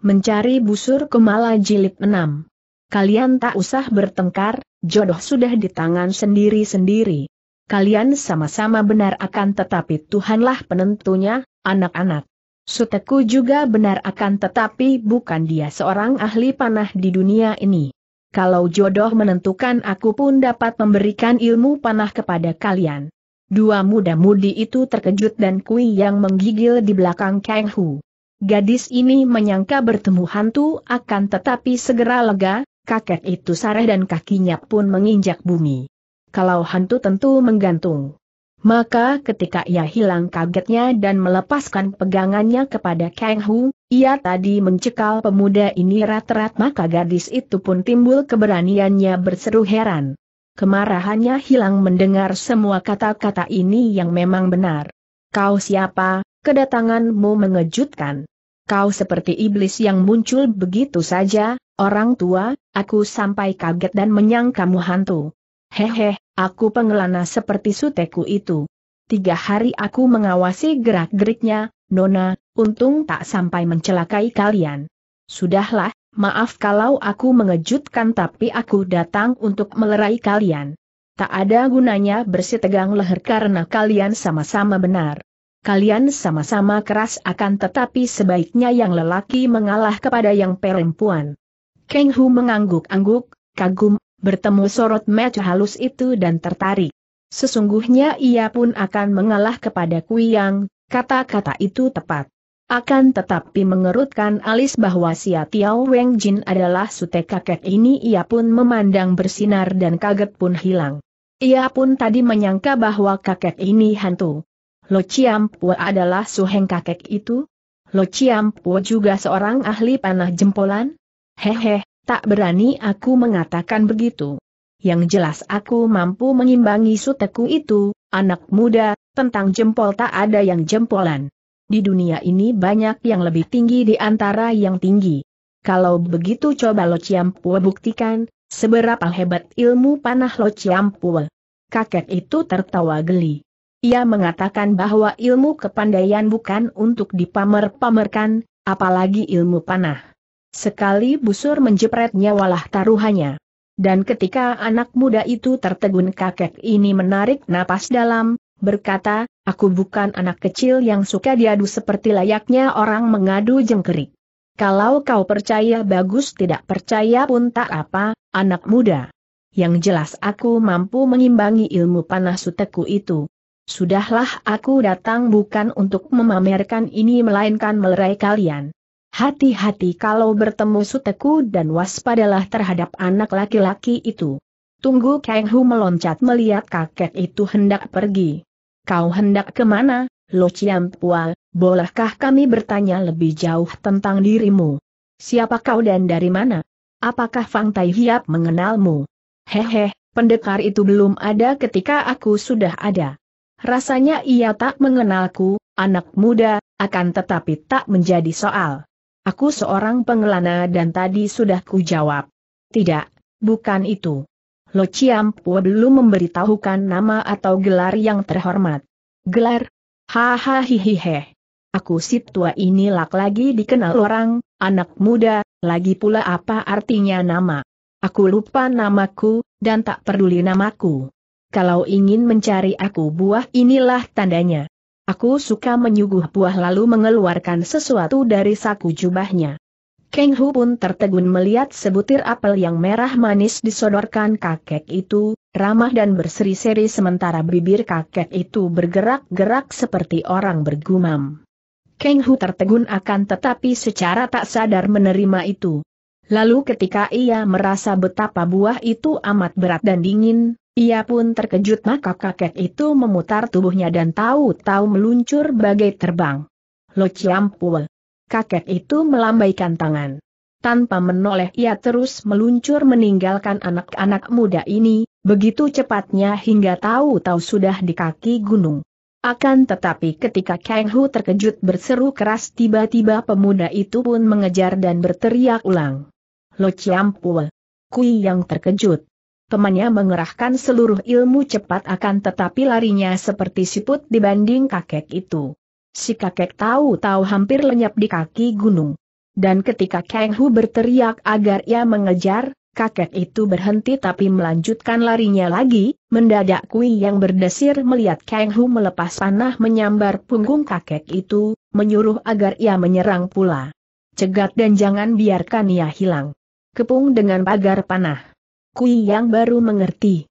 Mencari busur kemala jilid 6. Kalian tak usah bertengkar, jodoh sudah di tangan sendiri-sendiri. Kalian sama-sama benar akan tetapi Tuhanlah penentunya, anak-anak. Suteku juga benar akan tetapi bukan dia seorang ahli panah di dunia ini. Kalau jodoh menentukan aku pun dapat memberikan ilmu panah kepada kalian. Dua muda-mudi itu terkejut dan kui yang menggigil di belakang Kang Hu. Gadis ini menyangka bertemu hantu akan tetapi segera lega, kakek itu sareh dan kakinya pun menginjak bumi. Kalau hantu tentu menggantung. Maka ketika ia hilang kagetnya dan melepaskan pegangannya kepada Kang Hu, ia tadi mencekal pemuda ini rat-rat maka gadis itu pun timbul keberaniannya berseru heran. Kemarahannya hilang mendengar semua kata-kata ini yang memang benar. Kau siapa, kedatanganmu mengejutkan. Kau seperti iblis yang muncul begitu saja, orang tua, aku sampai kaget dan menyangkamu hantu. Hehe, aku pengelana seperti suteku itu. Tiga hari aku mengawasi gerak-geriknya, Nona, untung tak sampai mencelakai kalian. Sudahlah, maaf kalau aku mengejutkan tapi aku datang untuk melerai kalian. Tak ada gunanya bersitegang leher karena kalian sama-sama benar kalian sama-sama keras akan tetapi sebaiknya yang lelaki mengalah kepada yang perempuan. Keng Hu mengangguk-angguk, kagum, bertemu sorot match halus itu dan tertarik. Sesungguhnya ia pun akan mengalah kepada Kuyang, kata-kata itu tepat. Akan tetapi mengerutkan alis bahwa si Tiao Weng Jin adalah sute kakek ini ia pun memandang bersinar dan kaget pun hilang. Ia pun tadi menyangka bahwa kakek ini hantu. Lo Pua adalah suheng kakek itu? Lo Pua juga seorang ahli panah jempolan? Hehe, tak berani aku mengatakan begitu. Yang jelas aku mampu mengimbangi suteku itu, anak muda, tentang jempol tak ada yang jempolan. Di dunia ini banyak yang lebih tinggi di antara yang tinggi. Kalau begitu coba Lo Pua buktikan, seberapa hebat ilmu panah Lo Pua. Kakek itu tertawa geli. Ia mengatakan bahwa ilmu kepandaian bukan untuk dipamer-pamerkan, apalagi ilmu panah. Sekali busur menjepretnya, walah taruhannya. Dan ketika anak muda itu tertegun kakek ini menarik napas dalam, berkata, aku bukan anak kecil yang suka diadu seperti layaknya orang mengadu jengkerik. Kalau kau percaya bagus tidak percaya pun tak apa, anak muda. Yang jelas aku mampu mengimbangi ilmu panah suteku itu. Sudahlah aku datang bukan untuk memamerkan ini melainkan melerai kalian. Hati-hati kalau bertemu suteku dan waspadalah terhadap anak laki-laki itu. Tunggu Kang Hu meloncat melihat kakek itu hendak pergi. Kau hendak kemana, Lo Chiam Pual, bolehkah kami bertanya lebih jauh tentang dirimu? Siapa kau dan dari mana? Apakah Fang Tai Hiap mengenalmu? Hehe, pendekar itu belum ada ketika aku sudah ada. Rasanya ia tak mengenalku, anak muda, akan tetapi tak menjadi soal. Aku seorang pengelana dan tadi sudah ku jawab. Tidak, bukan itu. Lo Pua belum memberitahukan nama atau gelar yang terhormat. Gelar? Haha, Hahaha Aku si tua ini lak lagi dikenal orang, anak muda, lagi pula apa artinya nama. Aku lupa namaku, dan tak peduli namaku kalau ingin mencari aku buah inilah tandanya. Aku suka menyuguh buah lalu mengeluarkan sesuatu dari saku jubahnya. Keng Hu pun tertegun melihat sebutir apel yang merah manis disodorkan kakek itu, ramah dan berseri-seri sementara bibir kakek itu bergerak-gerak seperti orang bergumam. Keng Hu tertegun akan tetapi secara tak sadar menerima itu. Lalu ketika ia merasa betapa buah itu amat berat dan dingin, ia pun terkejut maka kakek itu memutar tubuhnya dan tahu-tahu meluncur bagai terbang. Lo Ciampul. Kakek itu melambaikan tangan. Tanpa menoleh ia terus meluncur meninggalkan anak-anak muda ini, begitu cepatnya hingga tahu-tahu sudah di kaki gunung. Akan tetapi ketika Kang Hu terkejut berseru keras tiba-tiba pemuda itu pun mengejar dan berteriak ulang. Lo Ciampul. Kui yang terkejut. Temannya mengerahkan seluruh ilmu cepat akan tetapi larinya seperti siput dibanding kakek itu. Si kakek tahu-tahu hampir lenyap di kaki gunung. Dan ketika Kang Hu berteriak agar ia mengejar, kakek itu berhenti tapi melanjutkan larinya lagi, mendadak Kui yang berdesir melihat Kang Hu melepas panah menyambar punggung kakek itu, menyuruh agar ia menyerang pula. Cegat dan jangan biarkan ia hilang. Kepung dengan pagar panah. Kui yang baru mengerti.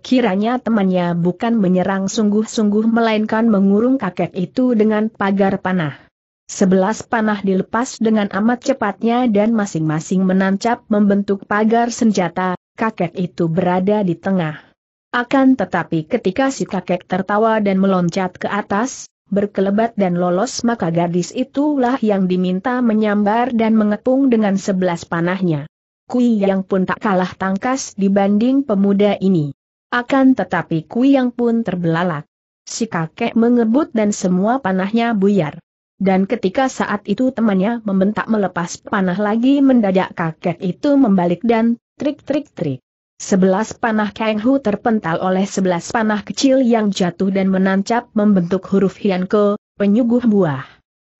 Kiranya temannya bukan menyerang sungguh-sungguh melainkan mengurung kakek itu dengan pagar panah. Sebelas panah dilepas dengan amat cepatnya dan masing-masing menancap membentuk pagar senjata, kakek itu berada di tengah. Akan tetapi ketika si kakek tertawa dan meloncat ke atas, berkelebat dan lolos maka gadis itulah yang diminta menyambar dan mengepung dengan sebelas panahnya. Kui Yang pun tak kalah tangkas dibanding pemuda ini. Akan tetapi Kui Yang pun terbelalak. Si kakek mengebut dan semua panahnya buyar. Dan ketika saat itu temannya membentak melepas panah lagi mendadak kakek itu membalik dan trik-trik-trik. Sebelas panah Kang Hu terpental oleh sebelas panah kecil yang jatuh dan menancap membentuk huruf hianke, penyuguh buah.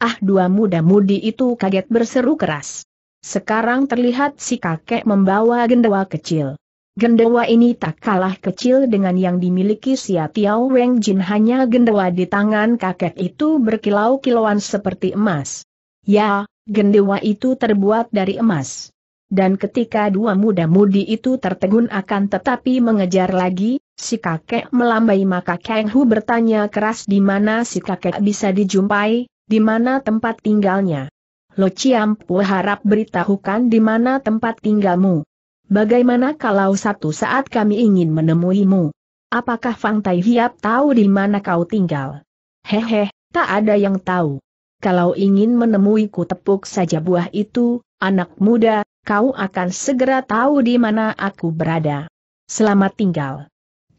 Ah dua muda-mudi itu kaget berseru keras. Sekarang terlihat si kakek membawa gendewa kecil. Gendewa ini tak kalah kecil dengan yang dimiliki si Tiao Weng Jin hanya gendewa di tangan kakek itu berkilau-kilauan seperti emas. Ya, gendewa itu terbuat dari emas. Dan ketika dua muda-mudi itu tertegun akan tetapi mengejar lagi, si kakek melambai maka Kang Hu bertanya keras di mana si kakek bisa dijumpai, di mana tempat tinggalnya. Lo ciampu, harap beritahukan di mana tempat tinggalmu. Bagaimana kalau satu saat kami ingin menemuimu? Apakah Fang Tai Hiap tahu di mana kau tinggal? Hehe, tak ada yang tahu. Kalau ingin menemuiku tepuk saja buah itu, anak muda, kau akan segera tahu di mana aku berada. Selamat tinggal.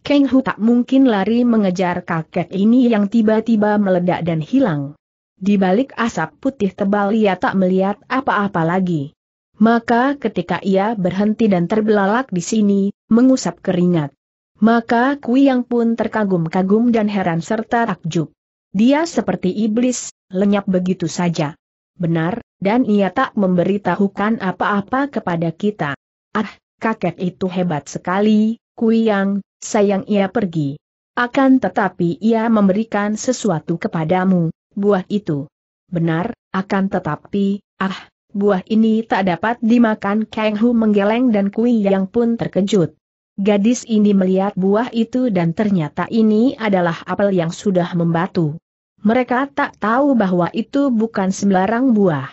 Keng Hu tak mungkin lari mengejar kakek ini yang tiba-tiba meledak dan hilang. Di balik asap putih tebal ia tak melihat apa-apa lagi. Maka ketika ia berhenti dan terbelalak di sini, mengusap keringat. Maka Kuyang pun terkagum-kagum dan heran serta takjub. Dia seperti iblis, lenyap begitu saja. Benar, dan ia tak memberitahukan apa-apa kepada kita. Ah, kakek itu hebat sekali, Kuyang, sayang ia pergi. Akan tetapi ia memberikan sesuatu kepadamu buah itu. Benar, akan tetapi, ah, buah ini tak dapat dimakan Kang Hu menggeleng dan Kui yang pun terkejut. Gadis ini melihat buah itu dan ternyata ini adalah apel yang sudah membatu. Mereka tak tahu bahwa itu bukan sembarang buah.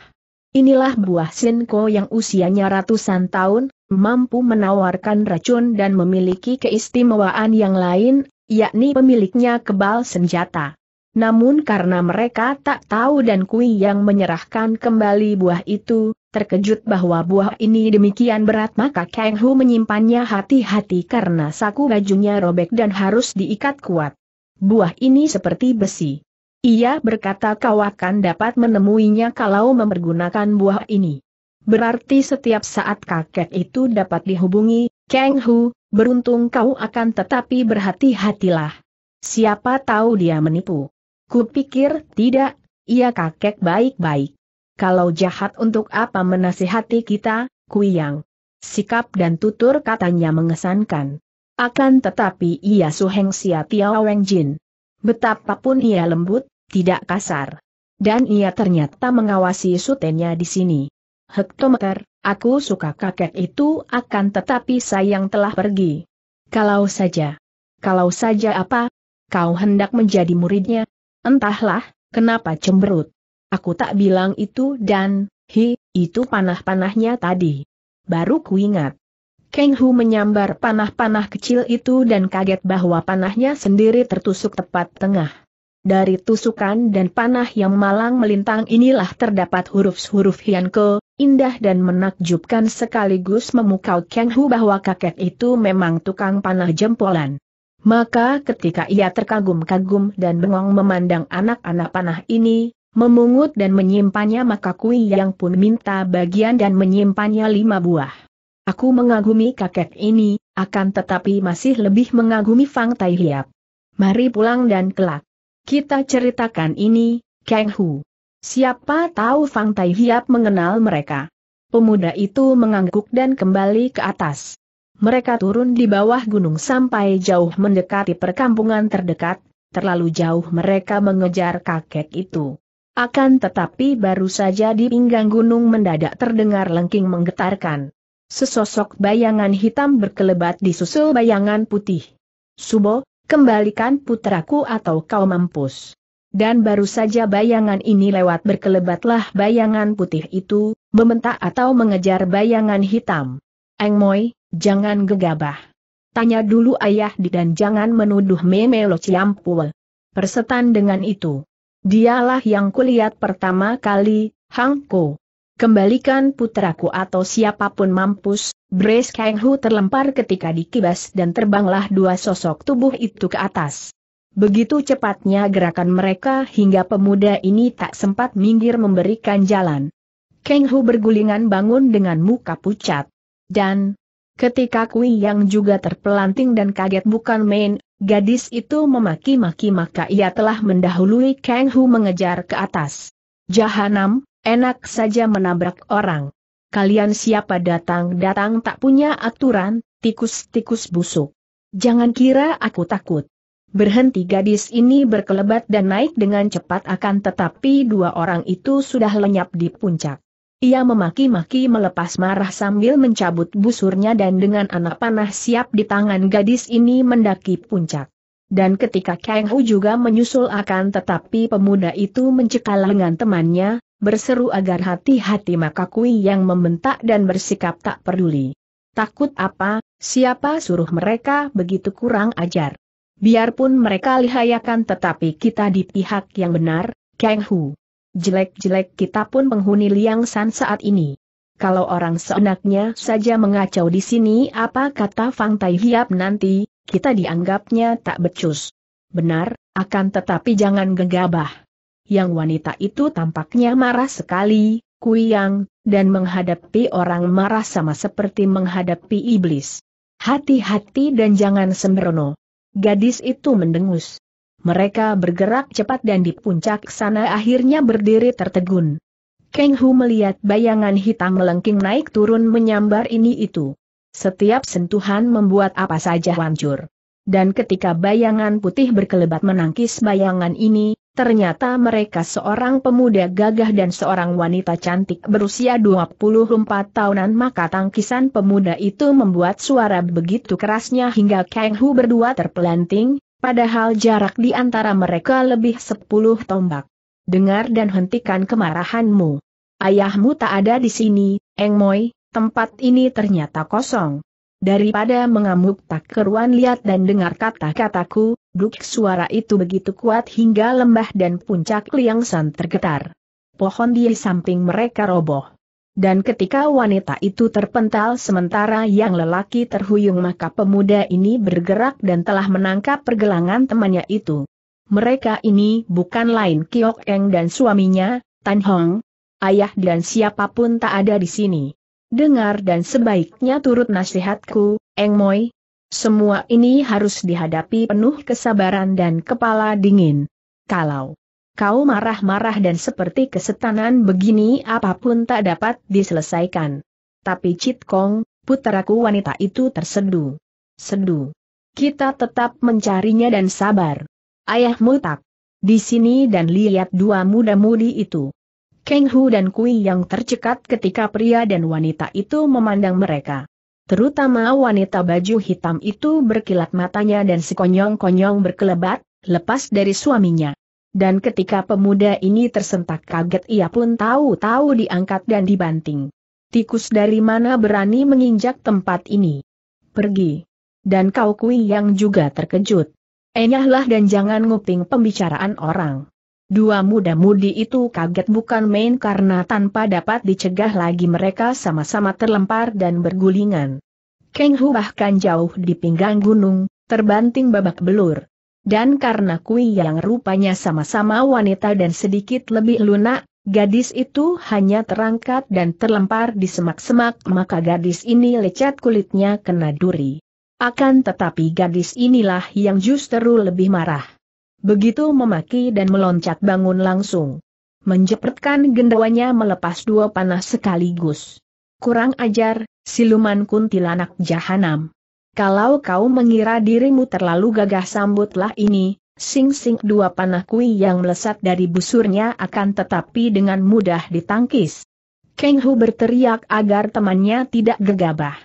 Inilah buah senko yang usianya ratusan tahun, mampu menawarkan racun dan memiliki keistimewaan yang lain, yakni pemiliknya kebal senjata. Namun karena mereka tak tahu dan Kui yang menyerahkan kembali buah itu, terkejut bahwa buah ini demikian berat maka Kang Hu menyimpannya hati-hati karena saku bajunya robek dan harus diikat kuat. Buah ini seperti besi. Ia berkata kau akan dapat menemuinya kalau mempergunakan buah ini. Berarti setiap saat kakek itu dapat dihubungi, Kang Hu, beruntung kau akan tetapi berhati-hatilah. Siapa tahu dia menipu. Kupikir tidak, Ia kakek baik-baik. Kalau jahat untuk apa menasihati kita, Kuyang. Sikap dan tutur katanya mengesankan. Akan tetapi ia suheng sia Tiao Weng Jin. Betapapun ia lembut, tidak kasar. Dan ia ternyata mengawasi sutenya di sini. Hektometer, aku suka kakek itu akan tetapi sayang telah pergi. Kalau saja. Kalau saja apa? Kau hendak menjadi muridnya, Entahlah, kenapa cemberut. Aku tak bilang itu dan, hi, itu panah-panahnya tadi. Baru kuingat. Keng Hu menyambar panah-panah kecil itu dan kaget bahwa panahnya sendiri tertusuk tepat tengah. Dari tusukan dan panah yang malang melintang inilah terdapat huruf-huruf Hian Ke, indah dan menakjubkan sekaligus memukau Keng Hu bahwa kakek itu memang tukang panah jempolan. Maka ketika ia terkagum-kagum dan bengong memandang anak-anak panah ini, memungut dan menyimpannya maka Kui yang pun minta bagian dan menyimpannya lima buah. Aku mengagumi kakek ini, akan tetapi masih lebih mengagumi Fang Tai Hiap. Mari pulang dan kelak. Kita ceritakan ini, Kang Hu. Siapa tahu Fang Tai Hiap mengenal mereka. Pemuda itu mengangguk dan kembali ke atas. Mereka turun di bawah gunung sampai jauh mendekati perkampungan terdekat, terlalu jauh mereka mengejar kakek itu. Akan tetapi baru saja di pinggang gunung mendadak terdengar lengking menggetarkan. Sesosok bayangan hitam berkelebat disusul bayangan putih. Subo, kembalikan putraku atau kau mampus. Dan baru saja bayangan ini lewat berkelebatlah bayangan putih itu, membentak atau mengejar bayangan hitam. Eng Engmoy, Jangan gegabah. Tanya dulu ayah di dan jangan menuduh Memelo Ciampul. Persetan dengan itu. Dialah yang kulihat pertama kali, Hangko. Kembalikan putraku atau siapapun mampus, Brace Hu terlempar ketika dikibas dan terbanglah dua sosok tubuh itu ke atas. Begitu cepatnya gerakan mereka hingga pemuda ini tak sempat minggir memberikan jalan. Kang Hu bergulingan bangun dengan muka pucat. Dan, Ketika Kui yang juga terpelanting dan kaget bukan main, gadis itu memaki-maki maka ia telah mendahului Kang Hu mengejar ke atas. Jahanam, enak saja menabrak orang. Kalian siapa datang-datang tak punya aturan, tikus-tikus busuk. Jangan kira aku takut. Berhenti gadis ini berkelebat dan naik dengan cepat akan tetapi dua orang itu sudah lenyap di puncak. Ia memaki-maki melepas marah sambil mencabut busurnya dan dengan anak panah siap di tangan gadis ini mendaki puncak. Dan ketika Kang Hu juga menyusul akan tetapi pemuda itu mencekal lengan temannya, berseru agar hati-hati maka kui yang membentak dan bersikap tak peduli. Takut apa, siapa suruh mereka begitu kurang ajar. Biarpun mereka lihayakan tetapi kita di pihak yang benar, Kang Hu. Jelek-jelek kita pun penghuni Liang San saat ini. Kalau orang seenaknya saja mengacau di sini apa kata Fang Tai Hiap nanti, kita dianggapnya tak becus. Benar, akan tetapi jangan gegabah. Yang wanita itu tampaknya marah sekali, kuyang, dan menghadapi orang marah sama seperti menghadapi iblis. Hati-hati dan jangan sembrono. Gadis itu mendengus. Mereka bergerak cepat dan di puncak sana akhirnya berdiri tertegun. Kang Hu melihat bayangan hitam melengking naik turun menyambar ini itu. Setiap sentuhan membuat apa saja hancur. Dan ketika bayangan putih berkelebat menangkis bayangan ini, ternyata mereka seorang pemuda gagah dan seorang wanita cantik berusia 24 tahunan maka tangkisan pemuda itu membuat suara begitu kerasnya hingga Kang Hu berdua terpelanting, Padahal jarak di antara mereka lebih sepuluh tombak. Dengar dan hentikan kemarahanmu. Ayahmu tak ada di sini, Eng Moi, tempat ini ternyata kosong. Daripada mengamuk tak keruan lihat dan dengar kata-kataku, duk suara itu begitu kuat hingga lembah dan puncak liang tergetar. Pohon di samping mereka roboh. Dan ketika wanita itu terpental sementara yang lelaki terhuyung maka pemuda ini bergerak dan telah menangkap pergelangan temannya itu. Mereka ini bukan lain Kiok Eng dan suaminya, Tan Hong, ayah dan siapapun tak ada di sini. Dengar dan sebaiknya turut nasihatku, Eng Moi. Semua ini harus dihadapi penuh kesabaran dan kepala dingin. Kalau kau marah-marah dan seperti kesetanan begini apapun tak dapat diselesaikan. Tapi Cit Kong, puteraku wanita itu tersedu. Sedu. Kita tetap mencarinya dan sabar. Ayahmu tak. Di sini dan lihat dua muda-mudi itu. Keng Hu dan Kui yang tercekat ketika pria dan wanita itu memandang mereka. Terutama wanita baju hitam itu berkilat matanya dan sekonyong-konyong berkelebat, lepas dari suaminya dan ketika pemuda ini tersentak kaget ia pun tahu-tahu diangkat dan dibanting. Tikus dari mana berani menginjak tempat ini? Pergi. Dan kau kui yang juga terkejut. Enyahlah dan jangan nguping pembicaraan orang. Dua muda-mudi itu kaget bukan main karena tanpa dapat dicegah lagi mereka sama-sama terlempar dan bergulingan. Keng Hu bahkan jauh di pinggang gunung, terbanting babak belur. Dan karena Kui yang rupanya sama-sama wanita dan sedikit lebih lunak, gadis itu hanya terangkat dan terlempar di semak-semak maka gadis ini lecet kulitnya kena duri. Akan tetapi gadis inilah yang justru lebih marah. Begitu memaki dan meloncat bangun langsung. Menjepretkan gendawanya melepas dua panah sekaligus. Kurang ajar, siluman kuntilanak jahanam. Kalau kau mengira dirimu terlalu gagah sambutlah ini, sing-sing dua panah kui yang melesat dari busurnya akan tetapi dengan mudah ditangkis. Keng Hu berteriak agar temannya tidak gegabah.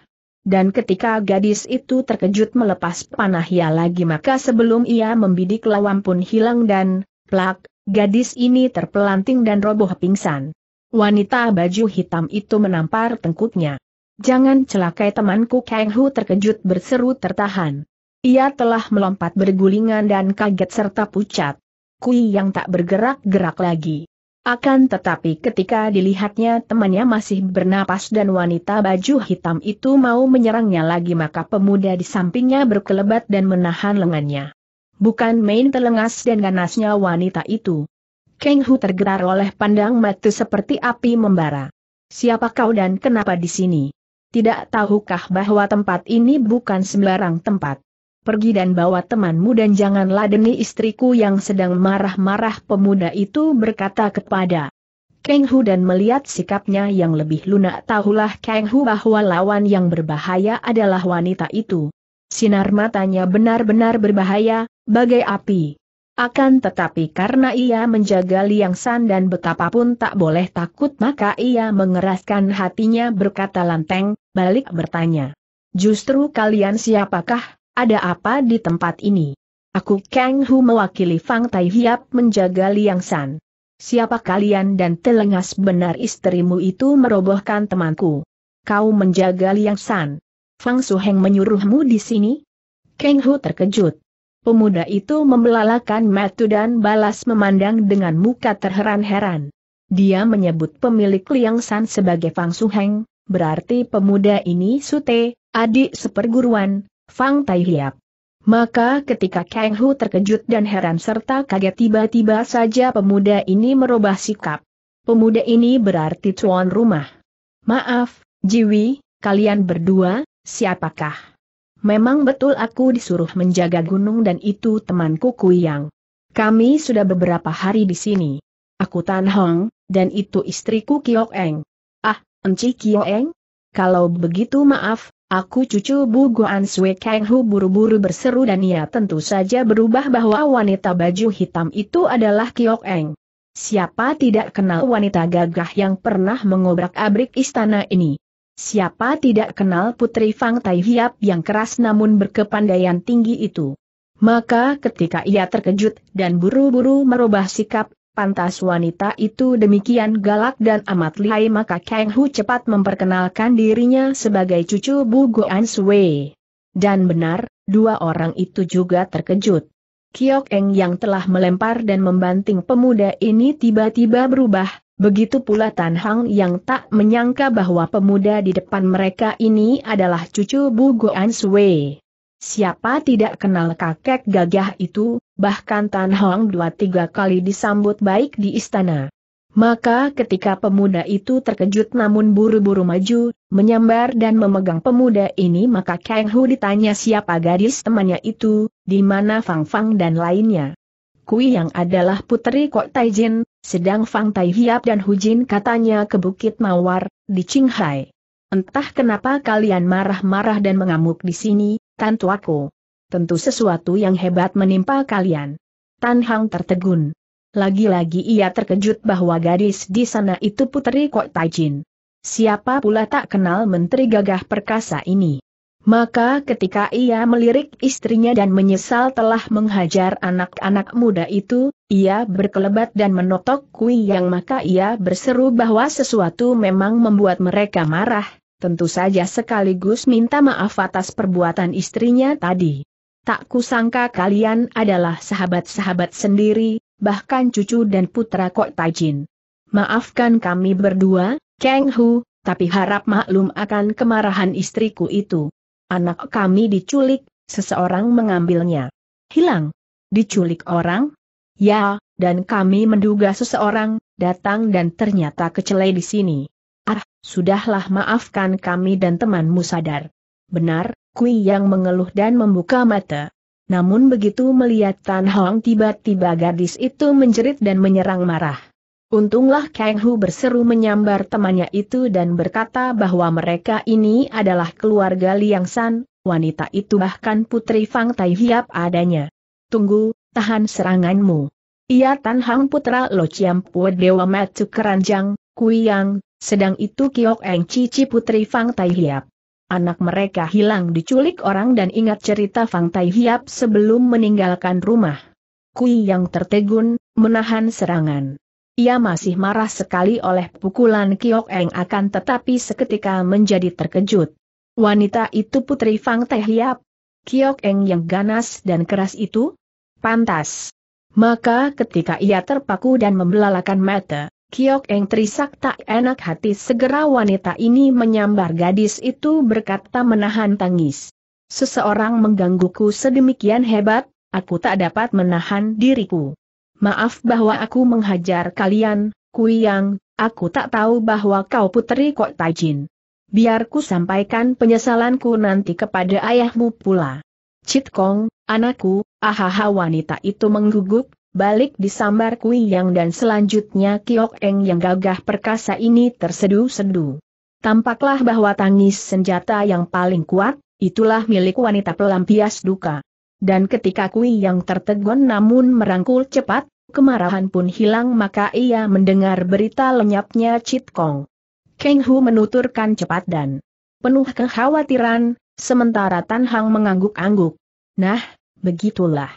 Dan ketika gadis itu terkejut melepas panah ia lagi maka sebelum ia membidik lawan pun hilang dan, plak, gadis ini terpelanting dan roboh pingsan. Wanita baju hitam itu menampar tengkuknya. Jangan celakai temanku Kang Hu terkejut berseru tertahan. Ia telah melompat bergulingan dan kaget serta pucat. Kui yang tak bergerak-gerak lagi. Akan tetapi ketika dilihatnya temannya masih bernapas dan wanita baju hitam itu mau menyerangnya lagi maka pemuda di sampingnya berkelebat dan menahan lengannya. Bukan main telengas dan ganasnya wanita itu. Kang Hu tergerak oleh pandang mata seperti api membara. Siapa kau dan kenapa di sini? Tidak tahukah bahwa tempat ini bukan sembarang tempat? Pergi dan bawa temanmu dan jangan ladeni istriku yang sedang marah-marah pemuda itu berkata kepada Kang Hu dan melihat sikapnya yang lebih lunak tahulah Kang Hu bahwa lawan yang berbahaya adalah wanita itu. Sinar matanya benar-benar berbahaya, bagai api. Akan tetapi karena ia menjaga Liang San dan betapapun tak boleh takut maka ia mengeraskan hatinya berkata lanteng, balik bertanya. Justru kalian siapakah, ada apa di tempat ini? Aku Kang Hu mewakili Fang Tai Hiap menjaga Liang San. Siapa kalian dan telengas benar istrimu itu merobohkan temanku? Kau menjaga Liang San. Fang Suheng menyuruhmu di sini? Kang Hu terkejut. Pemuda itu membelalakan matu dan balas memandang dengan muka terheran-heran. Dia menyebut pemilik Liang San sebagai Fang Suheng, berarti pemuda ini sute, adik seperguruan, Fang Tai Maka ketika Kang Hu terkejut dan heran serta kaget tiba-tiba saja pemuda ini merubah sikap. Pemuda ini berarti tuan rumah. Maaf, Jiwi, kalian berdua, siapakah? Memang betul aku disuruh menjaga gunung dan itu temanku Kuyang. Kami sudah beberapa hari di sini. Aku Tan Hong, dan itu istriku Kiok Eng. Ah, Enci Kiok Eng? Kalau begitu maaf, aku cucu Bu Guan Sui Kang Hu buru-buru berseru dan ia tentu saja berubah bahwa wanita baju hitam itu adalah Kiok Eng. Siapa tidak kenal wanita gagah yang pernah mengobrak-abrik istana ini? Siapa tidak kenal Putri Fang Tai Hiap yang keras namun berkepandaian tinggi itu? Maka ketika ia terkejut dan buru-buru merubah sikap, pantas wanita itu demikian galak dan amat lihai maka Kang Hu cepat memperkenalkan dirinya sebagai cucu Bu Goan Sui. Dan benar, dua orang itu juga terkejut. Kiok Eng yang telah melempar dan membanting pemuda ini tiba-tiba berubah, Begitu pula Tan Hang yang tak menyangka bahwa pemuda di depan mereka ini adalah cucu Bu Goan Sui. Siapa tidak kenal kakek gagah itu, bahkan Tan Hang dua tiga kali disambut baik di istana. Maka ketika pemuda itu terkejut namun buru-buru maju, menyambar dan memegang pemuda ini maka Kang Hu ditanya siapa gadis temannya itu, di mana Fang Fang dan lainnya. Kui yang adalah putri Kok Taijin, sedang Fang Tai Hiap dan Hujin katanya ke Bukit Mawar, di Qinghai. Entah kenapa kalian marah-marah dan mengamuk di sini, Tan aku. Tentu sesuatu yang hebat menimpa kalian. Tan Hang tertegun. Lagi-lagi ia terkejut bahwa gadis di sana itu putri Kok Taijin. Siapa pula tak kenal menteri gagah perkasa ini? Maka ketika ia melirik istrinya dan menyesal telah menghajar anak-anak muda itu, ia berkelebat dan menotok kui yang maka ia berseru bahwa sesuatu memang membuat mereka marah, tentu saja sekaligus minta maaf atas perbuatan istrinya tadi. Tak kusangka kalian adalah sahabat-sahabat sendiri, bahkan cucu dan putra Kok Tajin. Maafkan kami berdua, Kang Hu, tapi harap maklum akan kemarahan istriku itu. Anak kami diculik, seseorang mengambilnya. Hilang. Diculik orang? Ya, dan kami menduga seseorang, datang dan ternyata kecelai di sini. Ah, sudahlah maafkan kami dan temanmu sadar. Benar, Kui yang mengeluh dan membuka mata. Namun begitu melihat Tan Hong tiba-tiba gadis itu menjerit dan menyerang marah. Untunglah Kang Hu berseru menyambar temannya itu dan berkata bahwa mereka ini adalah keluarga Liang San, wanita itu bahkan putri Fang Tai Hiap adanya. Tunggu, tahan seranganmu. Ia Tan Hang Putra Lo Chiam Pue Dewa Matu Keranjang, Kuyang, sedang itu Kiok Eng Cici Putri Fang Tai Hiap. Anak mereka hilang diculik orang dan ingat cerita Fang Tai Hiap sebelum meninggalkan rumah. Kui Yang tertegun, menahan serangan. Ia masih marah sekali oleh pukulan Kiok Eng akan tetapi seketika menjadi terkejut. Wanita itu putri Fang Teh Hiap. Kiok Eng yang ganas dan keras itu? Pantas. Maka ketika ia terpaku dan membelalakan mata, Kiok Eng terisak tak enak hati segera wanita ini menyambar gadis itu berkata menahan tangis. Seseorang menggangguku sedemikian hebat, aku tak dapat menahan diriku maaf bahwa aku menghajar kalian, Kuyang, aku tak tahu bahwa kau putri Kok Tajin. Biarku sampaikan penyesalanku nanti kepada ayahmu pula. Cit Kong, anakku, ahaha wanita itu menggugup, balik disambar Kui Yang dan selanjutnya Kiok Eng yang gagah perkasa ini terseduh-seduh. Tampaklah bahwa tangis senjata yang paling kuat, itulah milik wanita pelampias duka. Dan ketika Kui Yang tertegun namun merangkul cepat, kemarahan pun hilang maka ia mendengar berita lenyapnya Cit Kong. Keng Hu menuturkan cepat dan penuh kekhawatiran, sementara Tan Hang mengangguk-angguk. Nah, begitulah.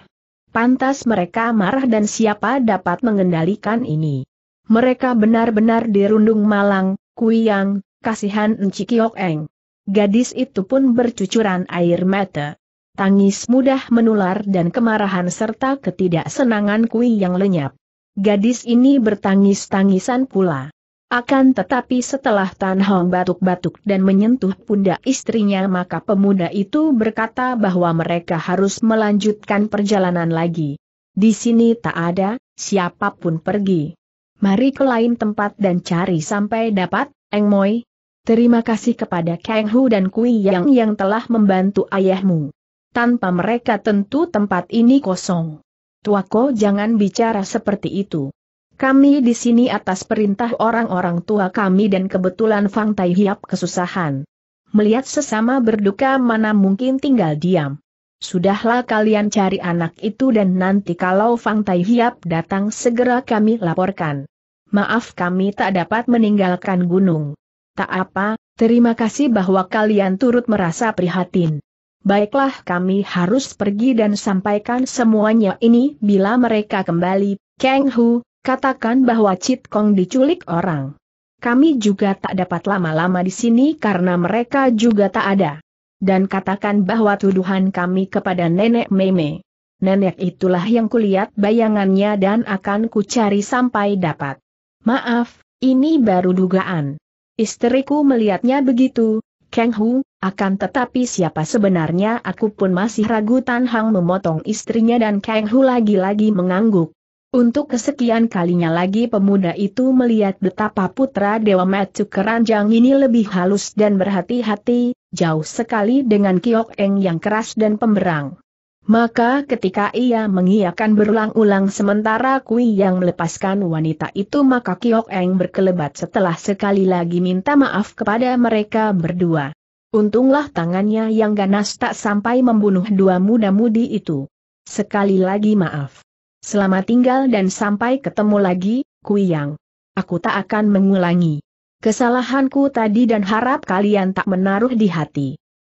Pantas mereka marah dan siapa dapat mengendalikan ini. Mereka benar-benar dirundung malang, kuyang, kasihan Kiok Eng. Gadis itu pun bercucuran air mata tangis mudah menular dan kemarahan serta ketidaksenangan Kui yang lenyap. Gadis ini bertangis-tangisan pula. Akan tetapi setelah Tan Hong batuk-batuk dan menyentuh pundak istrinya maka pemuda itu berkata bahwa mereka harus melanjutkan perjalanan lagi. Di sini tak ada, siapapun pergi. Mari ke lain tempat dan cari sampai dapat, Eng Moi. Terima kasih kepada Kang Hu dan Kui Yang yang telah membantu ayahmu tanpa mereka tentu tempat ini kosong. Tuako jangan bicara seperti itu. Kami di sini atas perintah orang-orang tua kami dan kebetulan Fang Tai Hiap kesusahan. Melihat sesama berduka mana mungkin tinggal diam. Sudahlah kalian cari anak itu dan nanti kalau Fang Tai Hiap datang segera kami laporkan. Maaf kami tak dapat meninggalkan gunung. Tak apa, terima kasih bahwa kalian turut merasa prihatin baiklah kami harus pergi dan sampaikan semuanya ini bila mereka kembali, Kang Hu, katakan bahwa Chit Kong diculik orang. Kami juga tak dapat lama-lama di sini karena mereka juga tak ada. Dan katakan bahwa tuduhan kami kepada nenek Meme. Nenek itulah yang kulihat bayangannya dan akan kucari sampai dapat. Maaf, ini baru dugaan. Istriku melihatnya begitu, Kang Hu, akan tetapi siapa sebenarnya aku pun masih ragu Tan Hang memotong istrinya dan Kang Hu lagi-lagi mengangguk. Untuk kesekian kalinya lagi pemuda itu melihat betapa putra Dewa Matsu keranjang ini lebih halus dan berhati-hati, jauh sekali dengan Kiok Eng yang keras dan pemberang. Maka ketika ia mengiakan berulang-ulang sementara Kui yang melepaskan wanita itu maka Kiok Eng berkelebat setelah sekali lagi minta maaf kepada mereka berdua. Untunglah tangannya yang ganas tak sampai membunuh dua muda-mudi itu. Sekali lagi maaf. Selamat tinggal dan sampai ketemu lagi, Kuyang. Aku tak akan mengulangi. Kesalahanku tadi dan harap kalian tak menaruh di hati.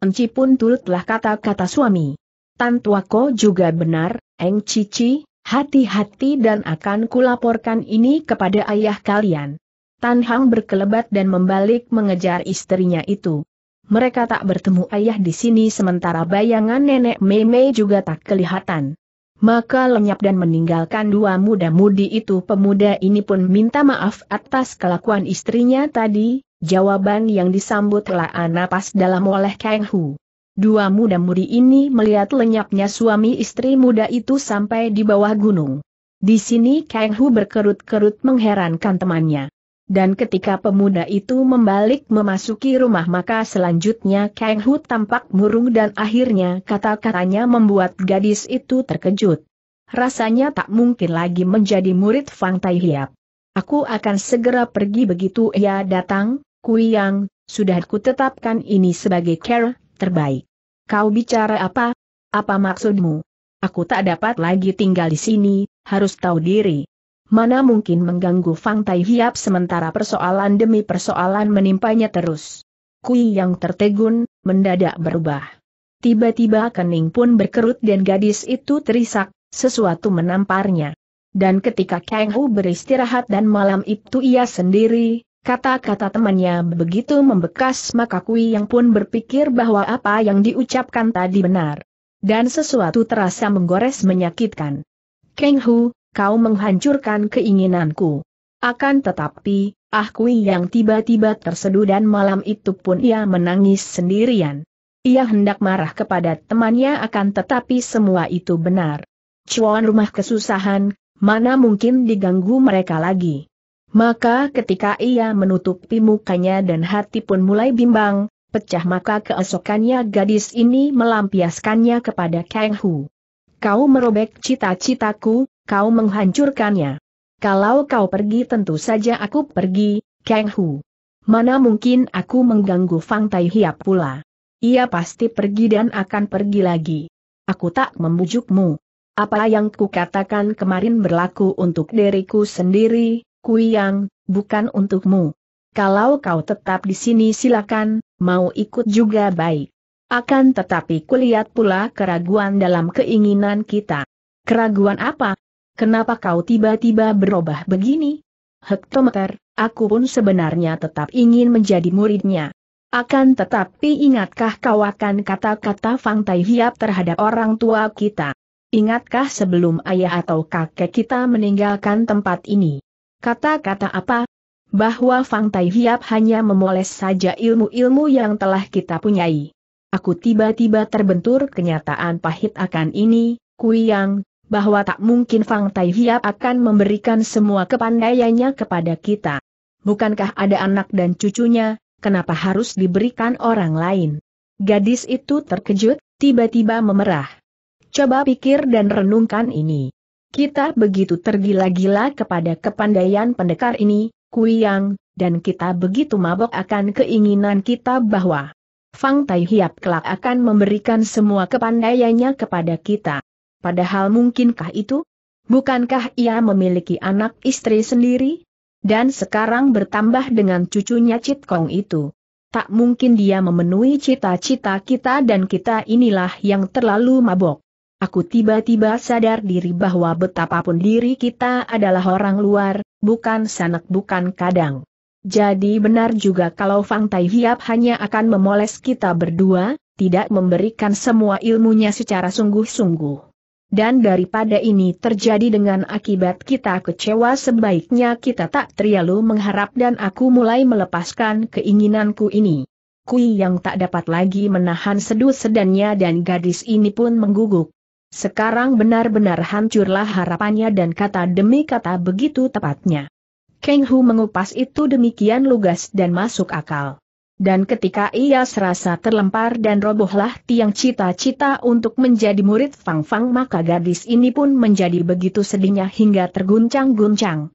Enci pun turutlah kata-kata suami. Tan Wako juga benar, Eng Cici, hati-hati dan akan kulaporkan ini kepada ayah kalian. Tan Hang berkelebat dan membalik mengejar istrinya itu mereka tak bertemu ayah di sini sementara bayangan nenek Meme juga tak kelihatan. Maka lenyap dan meninggalkan dua muda-mudi itu pemuda ini pun minta maaf atas kelakuan istrinya tadi, jawaban yang disambut laan napas dalam oleh Kang Hu. Dua muda-mudi ini melihat lenyapnya suami istri muda itu sampai di bawah gunung. Di sini Kang Hu berkerut-kerut mengherankan temannya. Dan ketika pemuda itu membalik memasuki rumah maka selanjutnya Kang Hu tampak murung dan akhirnya kata-katanya membuat gadis itu terkejut. Rasanya tak mungkin lagi menjadi murid Fang Tai Hiap. Aku akan segera pergi begitu ia ya, datang, Kui Yang, sudah kutetapkan ini sebagai care terbaik. Kau bicara apa? Apa maksudmu? Aku tak dapat lagi tinggal di sini, harus tahu diri mana mungkin mengganggu Fang Tai Hiap sementara persoalan demi persoalan menimpanya terus. Kui yang tertegun, mendadak berubah. Tiba-tiba kening pun berkerut dan gadis itu terisak, sesuatu menamparnya. Dan ketika Kang Hu beristirahat dan malam itu ia sendiri, Kata-kata temannya begitu membekas maka Kui yang pun berpikir bahwa apa yang diucapkan tadi benar. Dan sesuatu terasa menggores menyakitkan. Keng Hu, kau menghancurkan keinginanku. Akan tetapi, Ah yang tiba-tiba terseduh dan malam itu pun ia menangis sendirian. Ia hendak marah kepada temannya akan tetapi semua itu benar. Cuan rumah kesusahan, mana mungkin diganggu mereka lagi. Maka ketika ia menutupi mukanya dan hati pun mulai bimbang, pecah maka keesokannya gadis ini melampiaskannya kepada Kang Hu. Kau merobek cita-citaku, kau menghancurkannya. Kalau kau pergi tentu saja aku pergi, Kang Hu. Mana mungkin aku mengganggu Fang Tai Hiap pula. Ia pasti pergi dan akan pergi lagi. Aku tak membujukmu. Apa yang katakan kemarin berlaku untuk diriku sendiri, Kui Yang, bukan untukmu. Kalau kau tetap di sini silakan, mau ikut juga baik. Akan tetapi kulihat pula keraguan dalam keinginan kita. Keraguan apa? kenapa kau tiba-tiba berubah begini? Hektometer, aku pun sebenarnya tetap ingin menjadi muridnya. Akan tetapi ingatkah kau akan kata-kata Fang Tai Hiap terhadap orang tua kita? Ingatkah sebelum ayah atau kakek kita meninggalkan tempat ini? Kata-kata apa? Bahwa Fang Tai Hiap hanya memoles saja ilmu-ilmu yang telah kita punyai. Aku tiba-tiba terbentur kenyataan pahit akan ini, Kuyang, bahwa tak mungkin Fang Tai Hiap akan memberikan semua kepandaiannya kepada kita. Bukankah ada anak dan cucunya, kenapa harus diberikan orang lain? Gadis itu terkejut, tiba-tiba memerah. Coba pikir dan renungkan ini. Kita begitu tergila-gila kepada kepandaian pendekar ini, Kuyang, dan kita begitu mabok akan keinginan kita bahwa Fang Tai Hiap kelak akan memberikan semua kepandaiannya kepada kita. Padahal mungkinkah itu? Bukankah ia memiliki anak istri sendiri? Dan sekarang bertambah dengan cucunya Cit Kong itu. Tak mungkin dia memenuhi cita-cita kita dan kita inilah yang terlalu mabok. Aku tiba-tiba sadar diri bahwa betapapun diri kita adalah orang luar, bukan sanak bukan kadang. Jadi benar juga kalau Fang Tai Hiap hanya akan memoles kita berdua, tidak memberikan semua ilmunya secara sungguh-sungguh dan daripada ini terjadi dengan akibat kita kecewa sebaiknya kita tak terlalu mengharap dan aku mulai melepaskan keinginanku ini. Kui yang tak dapat lagi menahan sedut sedannya dan gadis ini pun mengguguk. Sekarang benar-benar hancurlah harapannya dan kata demi kata begitu tepatnya. Keng Hu mengupas itu demikian lugas dan masuk akal dan ketika ia serasa terlempar dan robohlah tiang cita-cita untuk menjadi murid Fang Fang maka gadis ini pun menjadi begitu sedihnya hingga terguncang-guncang.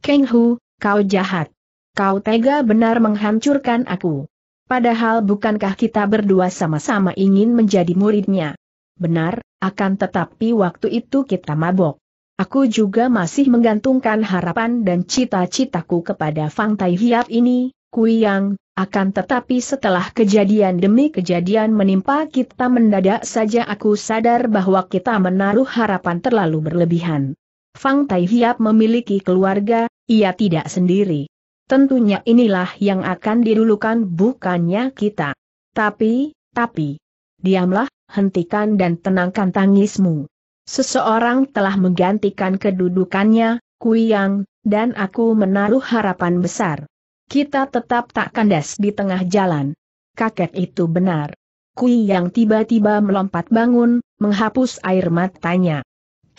Keng Hu, kau jahat. Kau tega benar menghancurkan aku. Padahal bukankah kita berdua sama-sama ingin menjadi muridnya? Benar, akan tetapi waktu itu kita mabok. Aku juga masih menggantungkan harapan dan cita-citaku kepada Fang Tai Hiap ini, Kuyang, akan tetapi setelah kejadian demi kejadian menimpa kita mendadak saja aku sadar bahwa kita menaruh harapan terlalu berlebihan. Fang Tai Hiap memiliki keluarga, ia tidak sendiri. Tentunya inilah yang akan didulukan bukannya kita. Tapi, tapi, diamlah, hentikan dan tenangkan tangismu. Seseorang telah menggantikan kedudukannya, Kuyang, dan aku menaruh harapan besar. Kita tetap tak kandas di tengah jalan. Kakek itu benar. Kui yang tiba-tiba melompat bangun, menghapus air matanya.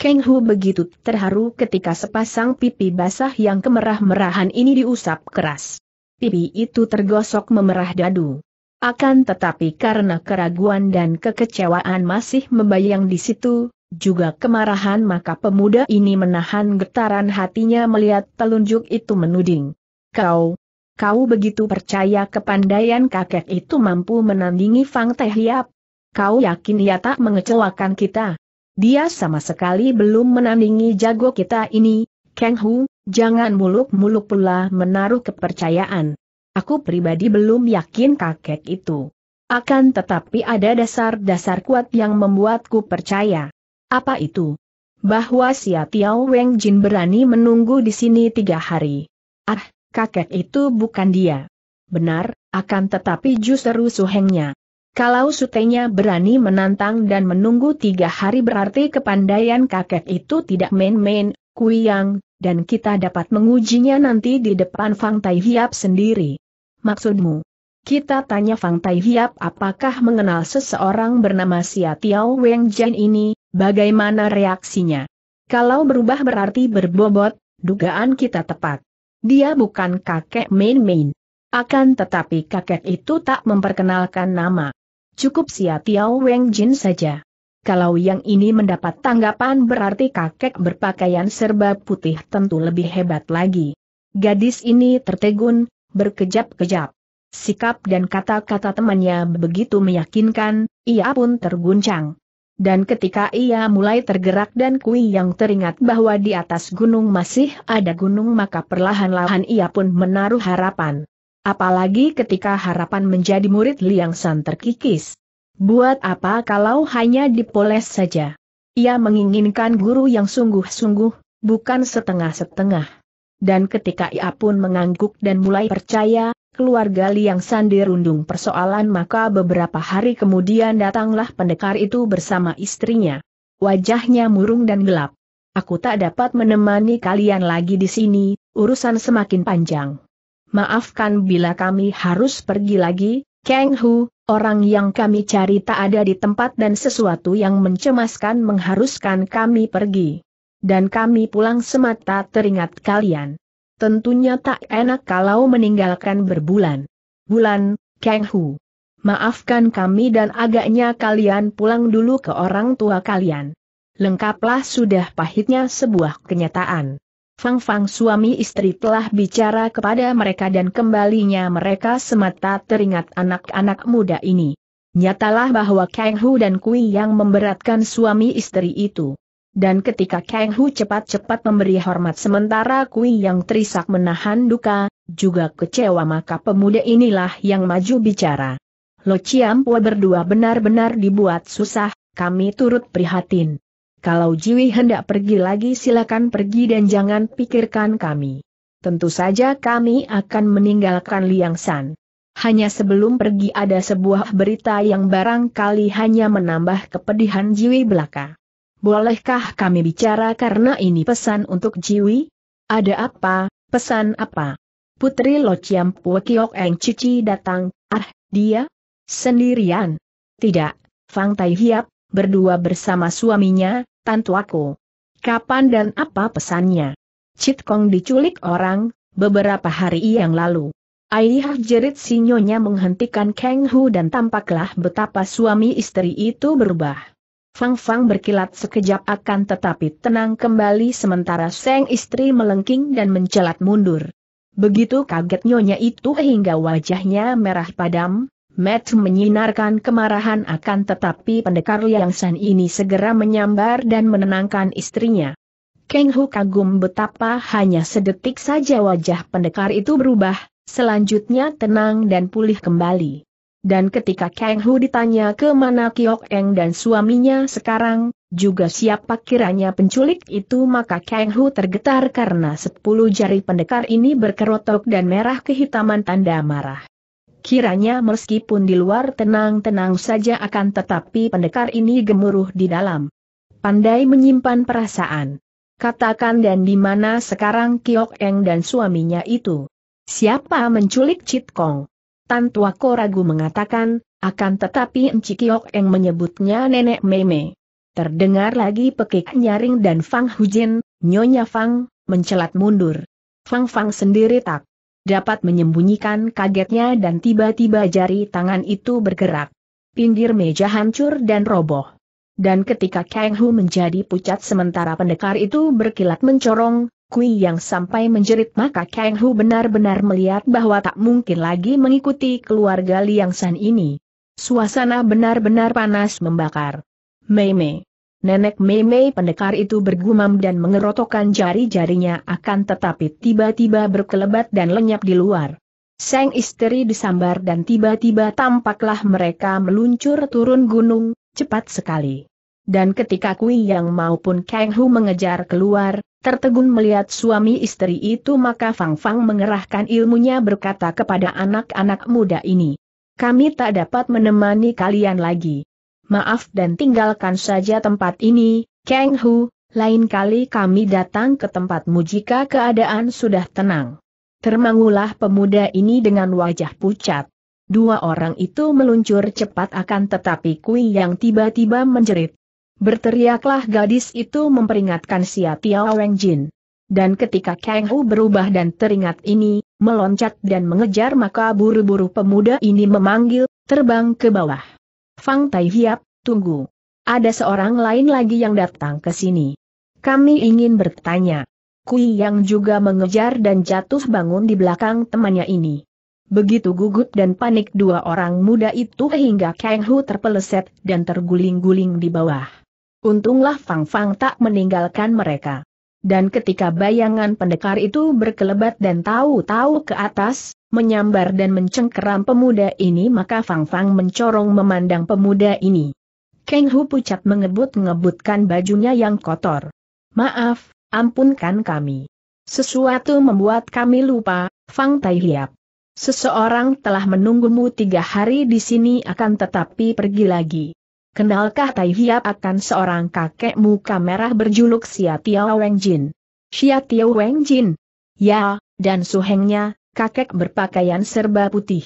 Keng Hu begitu terharu ketika sepasang pipi basah yang kemerah-merahan ini diusap keras. Pipi itu tergosok memerah dadu. Akan tetapi karena keraguan dan kekecewaan masih membayang di situ, juga kemarahan maka pemuda ini menahan getaran hatinya melihat telunjuk itu menuding. Kau, Kau begitu percaya kepandaian kakek itu mampu menandingi Fang Teh Hiap? Kau yakin ia tak mengecewakan kita? Dia sama sekali belum menandingi jago kita ini, Kang Hu, jangan muluk-muluk pula menaruh kepercayaan. Aku pribadi belum yakin kakek itu. Akan tetapi ada dasar-dasar kuat yang membuatku percaya. Apa itu? Bahwa Sia Tiao Weng Jin berani menunggu di sini tiga hari. Ah, kakek itu bukan dia. Benar, akan tetapi justru suhengnya. Kalau sutenya berani menantang dan menunggu tiga hari berarti kepandaian kakek itu tidak main-main, kuyang, dan kita dapat mengujinya nanti di depan Fang Tai Hiap sendiri. Maksudmu? Kita tanya Fang Tai Hiap apakah mengenal seseorang bernama Sia Tiao Weng Jen ini, bagaimana reaksinya? Kalau berubah berarti berbobot, dugaan kita tepat dia bukan kakek main-main. Akan tetapi kakek itu tak memperkenalkan nama. Cukup Sia Tiao Weng Jin saja. Kalau yang ini mendapat tanggapan berarti kakek berpakaian serba putih tentu lebih hebat lagi. Gadis ini tertegun, berkejap-kejap. Sikap dan kata-kata temannya begitu meyakinkan, ia pun terguncang dan ketika ia mulai tergerak dan kui yang teringat bahwa di atas gunung masih ada gunung maka perlahan-lahan ia pun menaruh harapan. Apalagi ketika harapan menjadi murid Liang San terkikis. Buat apa kalau hanya dipoles saja? Ia menginginkan guru yang sungguh-sungguh, bukan setengah-setengah. Dan ketika ia pun mengangguk dan mulai percaya, keluarga Liang San dirundung persoalan maka beberapa hari kemudian datanglah pendekar itu bersama istrinya. Wajahnya murung dan gelap. Aku tak dapat menemani kalian lagi di sini, urusan semakin panjang. Maafkan bila kami harus pergi lagi, Kang Hu, orang yang kami cari tak ada di tempat dan sesuatu yang mencemaskan mengharuskan kami pergi. Dan kami pulang semata teringat kalian. Tentunya tak enak kalau meninggalkan berbulan. Bulan, Kang Hu. Maafkan kami dan agaknya kalian pulang dulu ke orang tua kalian. Lengkaplah sudah pahitnya sebuah kenyataan. Fang Fang suami istri telah bicara kepada mereka dan kembalinya mereka semata teringat anak-anak muda ini. Nyatalah bahwa Kang Hu dan Kui yang memberatkan suami istri itu dan ketika Kang Hu cepat-cepat memberi hormat sementara Kui yang terisak menahan duka, juga kecewa maka pemuda inilah yang maju bicara. Lo Pua berdua benar-benar dibuat susah, kami turut prihatin. Kalau Jiwi hendak pergi lagi silakan pergi dan jangan pikirkan kami. Tentu saja kami akan meninggalkan Liang San. Hanya sebelum pergi ada sebuah berita yang barangkali hanya menambah kepedihan Jiwi belaka. Bolehkah kami bicara karena ini pesan untuk Jiwi? Ada apa, pesan apa? Putri Lo Chiam Pue Kiok Eng Cici datang, ah, dia? Sendirian? Tidak, Fang Tai Hiap, berdua bersama suaminya, Tantuako. Kapan dan apa pesannya? Cit Kong diculik orang, beberapa hari yang lalu. Aiyah jerit sinyonya menghentikan Kang Hu dan tampaklah betapa suami istri itu berubah. Fang Fang berkilat sekejap akan tetapi tenang kembali sementara Seng istri melengking dan mencelat mundur. Begitu kaget nyonya itu hingga wajahnya merah padam, Matt menyinarkan kemarahan akan tetapi pendekar Liang San ini segera menyambar dan menenangkan istrinya. Keng Hu kagum betapa hanya sedetik saja wajah pendekar itu berubah, selanjutnya tenang dan pulih kembali. Dan ketika Kang Hu ditanya ke mana Kiok Eng dan suaminya sekarang, juga siapa kiranya penculik itu maka Kang Hu tergetar karena sepuluh jari pendekar ini berkerotok dan merah kehitaman tanda marah. Kiranya meskipun di luar tenang-tenang saja akan tetapi pendekar ini gemuruh di dalam. Pandai menyimpan perasaan. Katakan dan di mana sekarang Kiok Eng dan suaminya itu. Siapa menculik Cit Kong? Tan Tua Ko ragu mengatakan, akan tetapi Enci Kiok Eng menyebutnya Nenek Meme. Terdengar lagi pekik nyaring dan Fang Hujin, Nyonya Fang, mencelat mundur. Fang Fang sendiri tak dapat menyembunyikan kagetnya dan tiba-tiba jari tangan itu bergerak. Pinggir meja hancur dan roboh. Dan ketika Kang Hu menjadi pucat sementara pendekar itu berkilat mencorong, Kui yang sampai menjerit maka Kang Hu benar-benar melihat bahwa tak mungkin lagi mengikuti keluarga Liang San ini. Suasana benar-benar panas membakar. Mei Mei. Nenek Mei Mei pendekar itu bergumam dan mengerotokkan jari-jarinya akan tetapi tiba-tiba berkelebat dan lenyap di luar. Sang istri disambar dan tiba-tiba tampaklah mereka meluncur turun gunung, cepat sekali dan ketika Kui Yang maupun Kang Hu mengejar keluar, tertegun melihat suami istri itu maka Fang Fang mengerahkan ilmunya berkata kepada anak-anak muda ini. Kami tak dapat menemani kalian lagi. Maaf dan tinggalkan saja tempat ini, Kang Hu, lain kali kami datang ke tempatmu jika keadaan sudah tenang. Termangulah pemuda ini dengan wajah pucat. Dua orang itu meluncur cepat akan tetapi Kui yang tiba-tiba menjerit, Berteriaklah gadis itu memperingatkan Xia Tiao Jin. Dan ketika Kang Hu berubah dan teringat ini, meloncat dan mengejar maka buru-buru pemuda ini memanggil, terbang ke bawah. Fang Tai Hiap, tunggu. Ada seorang lain lagi yang datang ke sini. Kami ingin bertanya. Kui yang juga mengejar dan jatuh bangun di belakang temannya ini. Begitu gugup dan panik dua orang muda itu hingga Kang Hu terpeleset dan terguling-guling di bawah. Untunglah Fang Fang tak meninggalkan mereka. Dan ketika bayangan pendekar itu berkelebat dan tahu-tahu ke atas, menyambar dan mencengkeram pemuda ini maka Fang Fang mencorong memandang pemuda ini. Keng Hu pucat mengebut-ngebutkan bajunya yang kotor. Maaf, ampunkan kami. Sesuatu membuat kami lupa, Fang Tai Liap. Seseorang telah menunggumu tiga hari di sini akan tetapi pergi lagi. Kenalkah Tai Hiap akan seorang kakek muka merah berjuluk Xia Tiao Weng Jin? Xia Tiao Weng Jin? Ya, dan suhengnya, kakek berpakaian serba putih.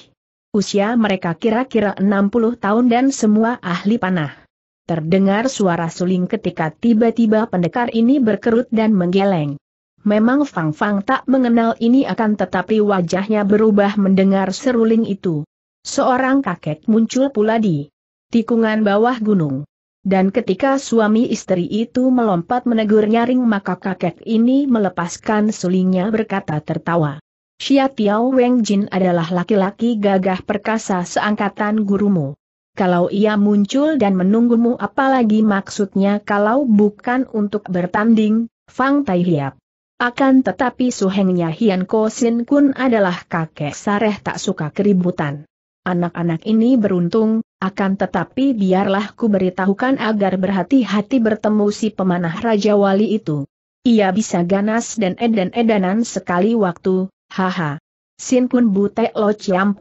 Usia mereka kira-kira 60 tahun dan semua ahli panah. Terdengar suara suling ketika tiba-tiba pendekar ini berkerut dan menggeleng. Memang Fang Fang tak mengenal ini akan tetapi wajahnya berubah mendengar seruling itu. Seorang kakek muncul pula di tikungan bawah gunung. Dan ketika suami istri itu melompat menegur nyaring maka kakek ini melepaskan sulingnya berkata tertawa. Xia Tiao Weng Jin adalah laki-laki gagah perkasa seangkatan gurumu. Kalau ia muncul dan menunggumu apalagi maksudnya kalau bukan untuk bertanding, Fang Tai Hiap. Akan tetapi suhengnya Hian Ko Sin Kun adalah kakek sareh tak suka keributan. Anak-anak ini beruntung, akan tetapi biarlah ku beritahukan agar berhati-hati bertemu si pemanah Raja Wali itu. Ia bisa ganas dan edan-edanan sekali waktu, haha. Sin Kun butek Lo Chiam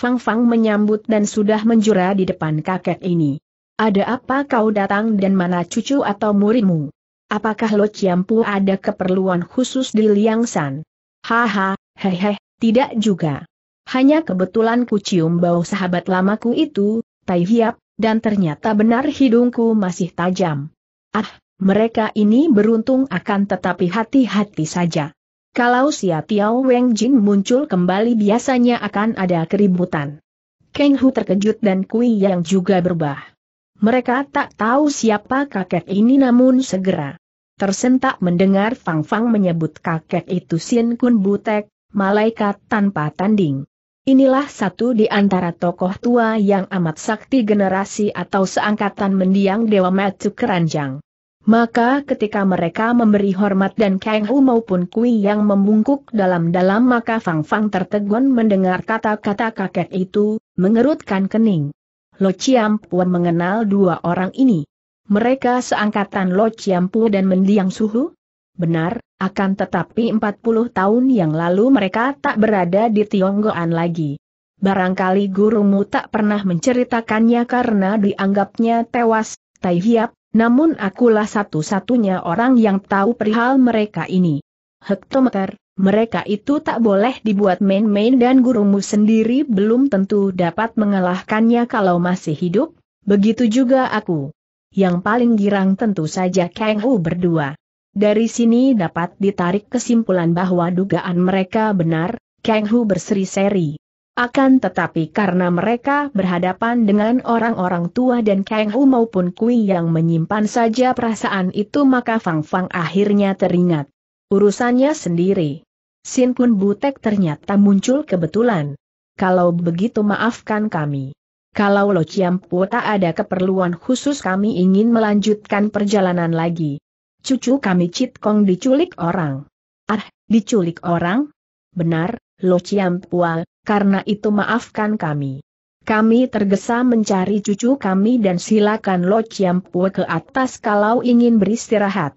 Fang Fang menyambut dan sudah menjura di depan kakek ini. Ada apa kau datang dan mana cucu atau murimu? Apakah Lo Chiam ada keperluan khusus di Liang San? Haha, hehe, tidak juga. Hanya kebetulan ku cium bau sahabat lamaku itu, Tai Hiap, dan ternyata benar hidungku masih tajam. Ah, mereka ini beruntung akan tetapi hati-hati saja. Kalau Xia Tiao Weng Jin muncul kembali biasanya akan ada keributan. Keng Hu terkejut dan Kui yang juga berbah. Mereka tak tahu siapa kakek ini namun segera. Tersentak mendengar Fang Fang menyebut kakek itu Sin Kun Butek, malaikat tanpa tanding. Inilah satu di antara tokoh tua yang amat sakti generasi atau seangkatan mendiang Dewa Matu Keranjang. Maka ketika mereka memberi hormat dan Kang Hu maupun Kui yang membungkuk dalam-dalam maka Fang Fang tertegun mendengar kata-kata kakek itu, mengerutkan kening. Lo Puan mengenal dua orang ini. Mereka seangkatan Lo Ciampu dan mendiang Suhu? Benar, akan tetapi 40 tahun yang lalu mereka tak berada di Tionggoan lagi. Barangkali gurumu tak pernah menceritakannya karena dianggapnya tewas, Tai Hiap, namun akulah satu-satunya orang yang tahu perihal mereka ini. Hektometer, mereka itu tak boleh dibuat main-main dan gurumu sendiri belum tentu dapat mengalahkannya kalau masih hidup, begitu juga aku. Yang paling girang tentu saja Kang U berdua. Dari sini dapat ditarik kesimpulan bahwa dugaan mereka benar, Kang Hu berseri-seri. Akan tetapi karena mereka berhadapan dengan orang-orang tua dan Kang Hu maupun Kui yang menyimpan saja perasaan itu maka Fang Fang akhirnya teringat. Urusannya sendiri. Sin Kun Butek ternyata muncul kebetulan. Kalau begitu maafkan kami. Kalau Lo Chiam Pu tak ada keperluan khusus kami ingin melanjutkan perjalanan lagi. Cucu kami Cit Kong diculik orang. Ah, diculik orang? Benar, Lo Chiam Pual, karena itu maafkan kami. Kami tergesa mencari cucu kami dan silakan Lo Chiam ke atas kalau ingin beristirahat.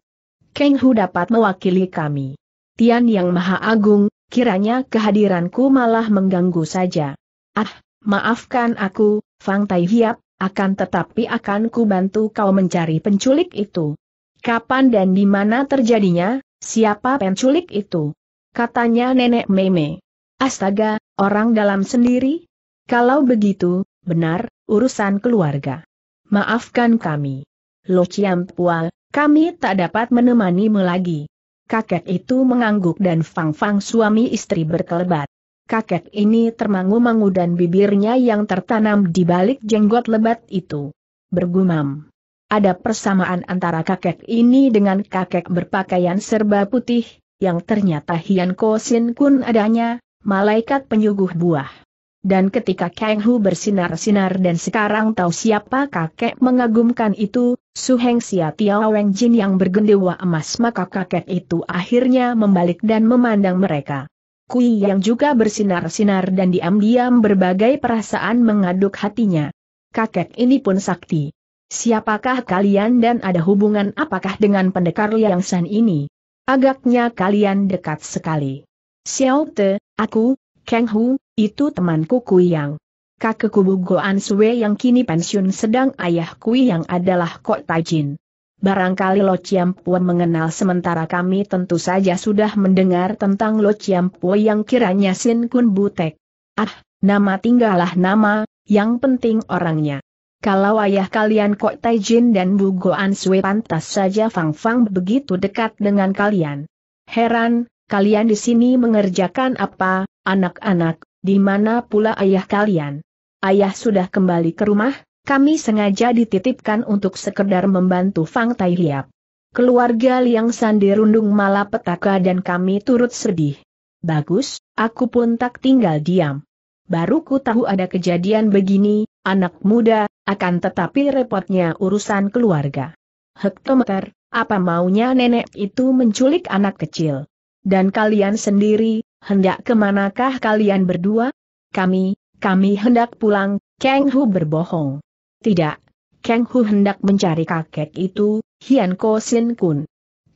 Keng Hu dapat mewakili kami. Tian Yang Maha Agung, kiranya kehadiranku malah mengganggu saja. Ah, maafkan aku, Fang Tai Hiap, akan tetapi akan ku bantu kau mencari penculik itu. Kapan dan di mana terjadinya, siapa penculik itu? Katanya nenek Meme. Astaga, orang dalam sendiri? Kalau begitu, benar, urusan keluarga. Maafkan kami. Lo Pua, kami tak dapat menemanimu lagi. Kakek itu mengangguk dan Fang Fang suami istri berkelebat. Kakek ini termangu-mangu dan bibirnya yang tertanam di balik jenggot lebat itu. Bergumam. Ada persamaan antara kakek ini dengan kakek berpakaian serba putih, yang ternyata Hian Ko Sin Kun adanya, malaikat penyuguh buah. Dan ketika Kang Hu bersinar-sinar dan sekarang tahu siapa kakek mengagumkan itu, Su Heng Xia Tiao Weng Jin yang bergendewa emas maka kakek itu akhirnya membalik dan memandang mereka. Kui yang juga bersinar-sinar dan diam-diam berbagai perasaan mengaduk hatinya. Kakek ini pun sakti. Siapakah kalian dan ada hubungan apakah dengan pendekar Liang San ini? Agaknya kalian dekat sekali. Xiao Te, aku, Kang Hu, itu temanku Kui Yang. Kakek kubu Goan Sue yang kini pensiun sedang ayah Kui Yang adalah Kok Tajin. Barangkali Lo Chiam Pua mengenal sementara kami tentu saja sudah mendengar tentang Lo Chiam Pua yang kiranya Sin Kun Butek. Ah, nama tinggallah nama, yang penting orangnya. Kalau ayah kalian Kok Taijin dan Bu Goan Sui pantas saja Fang Fang begitu dekat dengan kalian. Heran, kalian di sini mengerjakan apa, anak-anak, di mana pula ayah kalian? Ayah sudah kembali ke rumah, kami sengaja dititipkan untuk sekedar membantu Fang Tai Hiap. Keluarga Liang San dirundung malapetaka dan kami turut sedih. Bagus, aku pun tak tinggal diam. Baru ku tahu ada kejadian begini, Anak muda, akan tetapi repotnya urusan keluarga. Hektometer, apa maunya nenek itu menculik anak kecil? Dan kalian sendiri, hendak kemanakah kalian berdua? Kami, kami hendak pulang, Kang Hu berbohong. Tidak, Kang Hu hendak mencari kakek itu, Hian Ko Sin Kun.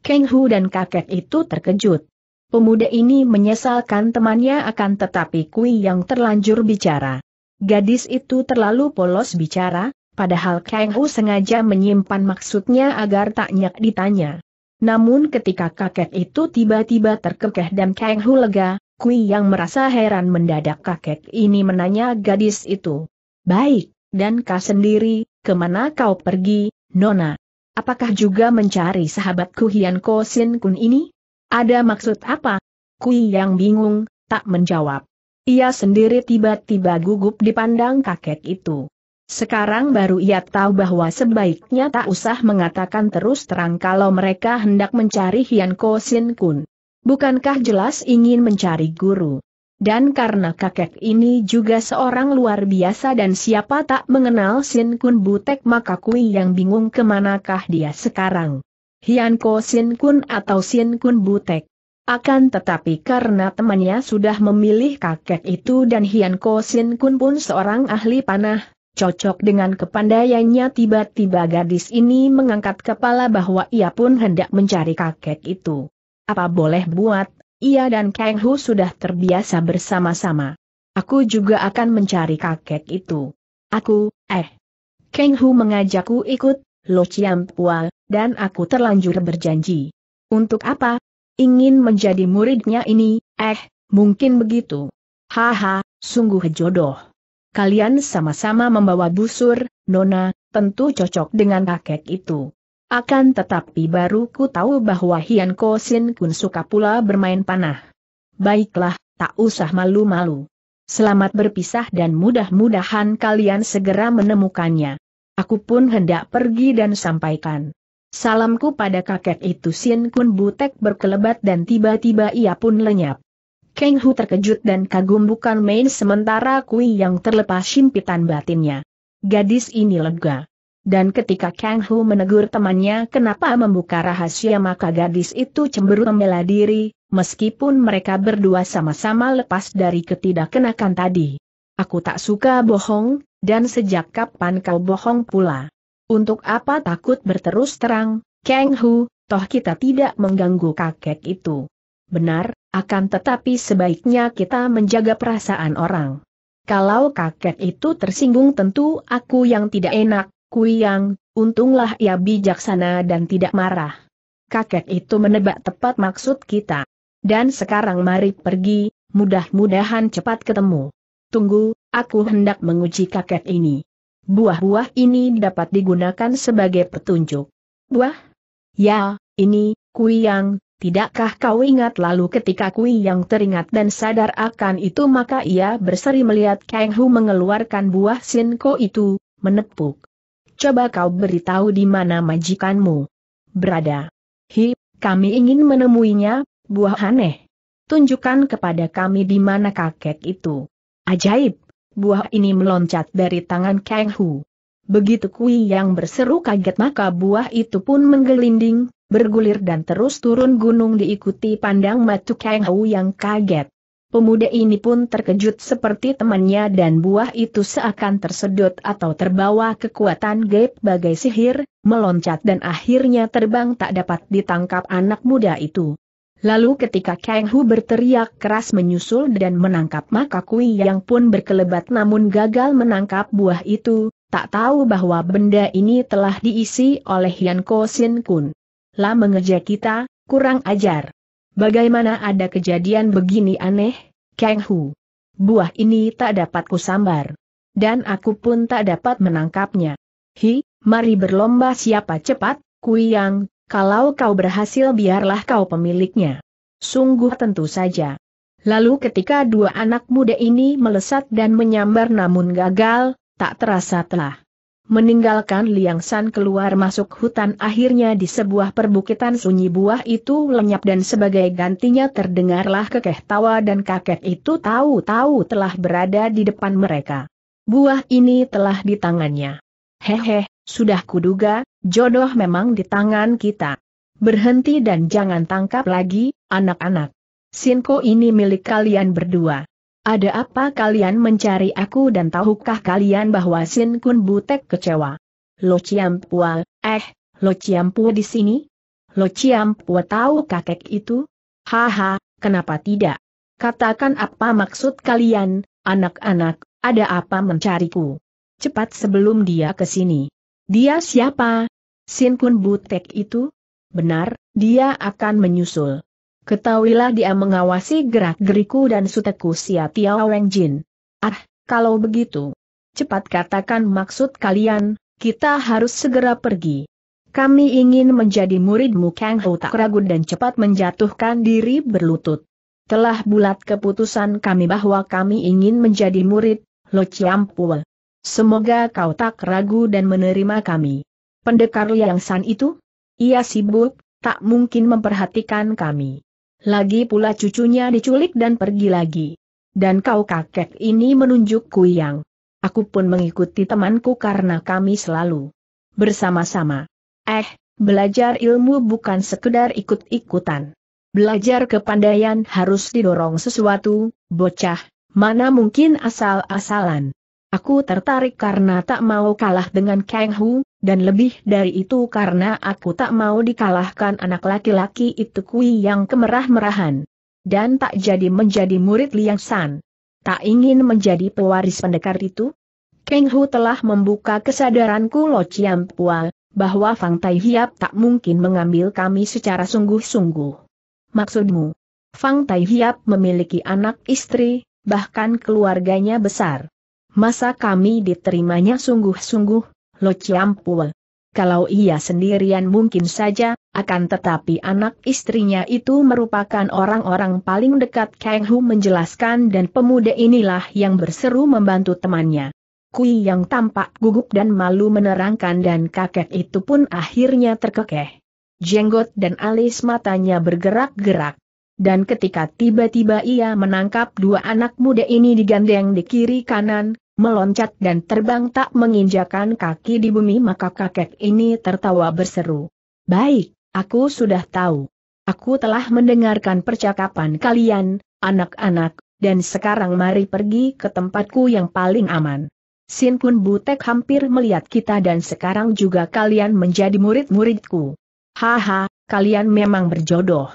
Kang Hu dan kakek itu terkejut. Pemuda ini menyesalkan temannya akan tetapi Kui yang terlanjur bicara. Gadis itu terlalu polos bicara, padahal Kang Hu sengaja menyimpan maksudnya agar tak nyak ditanya. Namun ketika kakek itu tiba-tiba terkekeh dan Kang Hu lega, Kui yang merasa heran mendadak kakek ini menanya gadis itu. Baik, dan kau sendiri, kemana kau pergi, Nona? Apakah juga mencari sahabatku Hian Ko Sin Kun ini? Ada maksud apa? Kui yang bingung, tak menjawab. Ia sendiri tiba-tiba gugup dipandang kakek itu. Sekarang baru ia tahu bahwa sebaiknya tak usah mengatakan terus terang kalau mereka hendak mencari Hian Ko Sin Kun. Bukankah jelas ingin mencari guru? Dan karena kakek ini juga seorang luar biasa dan siapa tak mengenal Sin Kun Butek maka Kui yang bingung kemanakah dia sekarang. Hian Ko Sin Kun atau Sin Kun Butek. Akan tetapi karena temannya sudah memilih kakek itu dan Hian Ko Sin Kun pun seorang ahli panah, cocok dengan kepandaiannya tiba-tiba gadis ini mengangkat kepala bahwa ia pun hendak mencari kakek itu. Apa boleh buat, ia dan Kang Hu sudah terbiasa bersama-sama. Aku juga akan mencari kakek itu. Aku, eh. Kang Hu mengajakku ikut, Lo Chiam Pua, dan aku terlanjur berjanji. Untuk apa, ingin menjadi muridnya ini, eh, mungkin begitu. Haha, sungguh jodoh. Kalian sama-sama membawa busur, Nona, tentu cocok dengan kakek itu. Akan tetapi baru ku tahu bahwa Hian Ko Sin Kun suka pula bermain panah. Baiklah, tak usah malu-malu. Selamat berpisah dan mudah-mudahan kalian segera menemukannya. Aku pun hendak pergi dan sampaikan. Salamku pada kakek itu Sin Kun Butek berkelebat dan tiba-tiba ia pun lenyap. Keng Hu terkejut dan kagum bukan main sementara Kui yang terlepas simpitan batinnya. Gadis ini lega. Dan ketika Kang Hu menegur temannya kenapa membuka rahasia maka gadis itu cemberut membela diri, meskipun mereka berdua sama-sama lepas dari ketidakkenakan tadi. Aku tak suka bohong, dan sejak kapan kau bohong pula? Untuk apa takut berterus terang, Kang Hu, toh kita tidak mengganggu kakek itu. Benar, akan tetapi sebaiknya kita menjaga perasaan orang. Kalau kakek itu tersinggung tentu aku yang tidak enak, Kuyang, untunglah ia bijaksana dan tidak marah. Kakek itu menebak tepat maksud kita. Dan sekarang mari pergi, mudah-mudahan cepat ketemu. Tunggu, aku hendak menguji kakek ini. Buah-buah ini dapat digunakan sebagai petunjuk. Buah? Ya, ini, kui yang, tidakkah kau ingat lalu ketika kui yang teringat dan sadar akan itu maka ia berseri melihat Kang Hu mengeluarkan buah sinko itu, menepuk. Coba kau beritahu di mana majikanmu berada. Hi, kami ingin menemuinya, buah aneh. Tunjukkan kepada kami di mana kakek itu. Ajaib buah ini meloncat dari tangan Kang Hu. Begitu Kui yang berseru kaget maka buah itu pun menggelinding, bergulir dan terus turun gunung diikuti pandang matu Kang Hu yang kaget. Pemuda ini pun terkejut seperti temannya dan buah itu seakan tersedot atau terbawa kekuatan gaib bagai sihir, meloncat dan akhirnya terbang tak dapat ditangkap anak muda itu. Lalu ketika Kang Hu berteriak keras menyusul dan menangkap maka Kui yang pun berkelebat namun gagal menangkap buah itu, tak tahu bahwa benda ini telah diisi oleh Yan Ko Sin Kun. Lah mengejek kita, kurang ajar. Bagaimana ada kejadian begini aneh, Kang Hu? Buah ini tak dapat kusambar. Dan aku pun tak dapat menangkapnya. Hi, mari berlomba siapa cepat, Kui yang, kalau kau berhasil biarlah kau pemiliknya. Sungguh tentu saja. Lalu ketika dua anak muda ini melesat dan menyambar namun gagal, tak terasa telah meninggalkan Liang San keluar masuk hutan akhirnya di sebuah perbukitan sunyi buah itu lenyap dan sebagai gantinya terdengarlah kekeh tawa dan kakek itu tahu-tahu telah berada di depan mereka. Buah ini telah di tangannya. Hehe, sudah kuduga, jodoh memang di tangan kita. Berhenti dan jangan tangkap lagi, anak-anak. Sinko ini milik kalian berdua. Ada apa kalian mencari aku dan tahukah kalian bahwa Sin Kun Butek kecewa? Lo Ciampua, eh, Lo Ciampua di sini? Lo Ciampua tahu kakek itu? Haha, kenapa tidak? Katakan apa maksud kalian, anak-anak, ada apa mencariku? Cepat sebelum dia ke sini. Dia siapa? Sin Kun Butek itu? Benar, dia akan menyusul. Ketahuilah dia mengawasi gerak-geriku dan suteku Sia Tiao Weng Jin. Ah, kalau begitu. Cepat katakan maksud kalian, kita harus segera pergi. Kami ingin menjadi muridmu Kang Ho tak ragu dan cepat menjatuhkan diri berlutut. Telah bulat keputusan kami bahwa kami ingin menjadi murid, Lo Chiam Pua. Semoga kau tak ragu dan menerima kami. Pendekar Liang San itu? Ia sibuk, tak mungkin memperhatikan kami. Lagi pula cucunya diculik dan pergi lagi. Dan kau kakek ini menunjuk Kuyang. Aku pun mengikuti temanku karena kami selalu bersama-sama. Eh, belajar ilmu bukan sekedar ikut-ikutan. Belajar kepandaian harus didorong sesuatu, bocah, mana mungkin asal-asalan. Aku tertarik karena tak mau kalah dengan Kang Hu, dan lebih dari itu karena aku tak mau dikalahkan anak laki-laki itu kui yang kemerah-merahan. Dan tak jadi menjadi murid Liang San. Tak ingin menjadi pewaris pendekar itu? Kang Hu telah membuka kesadaranku Lo Chiam Pua, bahwa Fang Tai Hiap tak mungkin mengambil kami secara sungguh-sungguh. Maksudmu? Fang Tai Hiap memiliki anak istri, bahkan keluarganya besar. Masa kami diterimanya sungguh-sungguh, Lo Ciampul. Kalau ia sendirian mungkin saja, akan tetapi anak istrinya itu merupakan orang-orang paling dekat Kang Hu menjelaskan dan pemuda inilah yang berseru membantu temannya. Kui yang tampak gugup dan malu menerangkan dan kakek itu pun akhirnya terkekeh. Jenggot dan alis matanya bergerak-gerak. Dan ketika tiba-tiba ia menangkap dua anak muda ini digandeng di kiri kanan, meloncat dan terbang tak menginjakan kaki di bumi maka kakek ini tertawa berseru. Baik, aku sudah tahu. Aku telah mendengarkan percakapan kalian, anak-anak, dan sekarang mari pergi ke tempatku yang paling aman. Sin Kun Butek hampir melihat kita dan sekarang juga kalian menjadi murid-muridku. Haha, kalian memang berjodoh.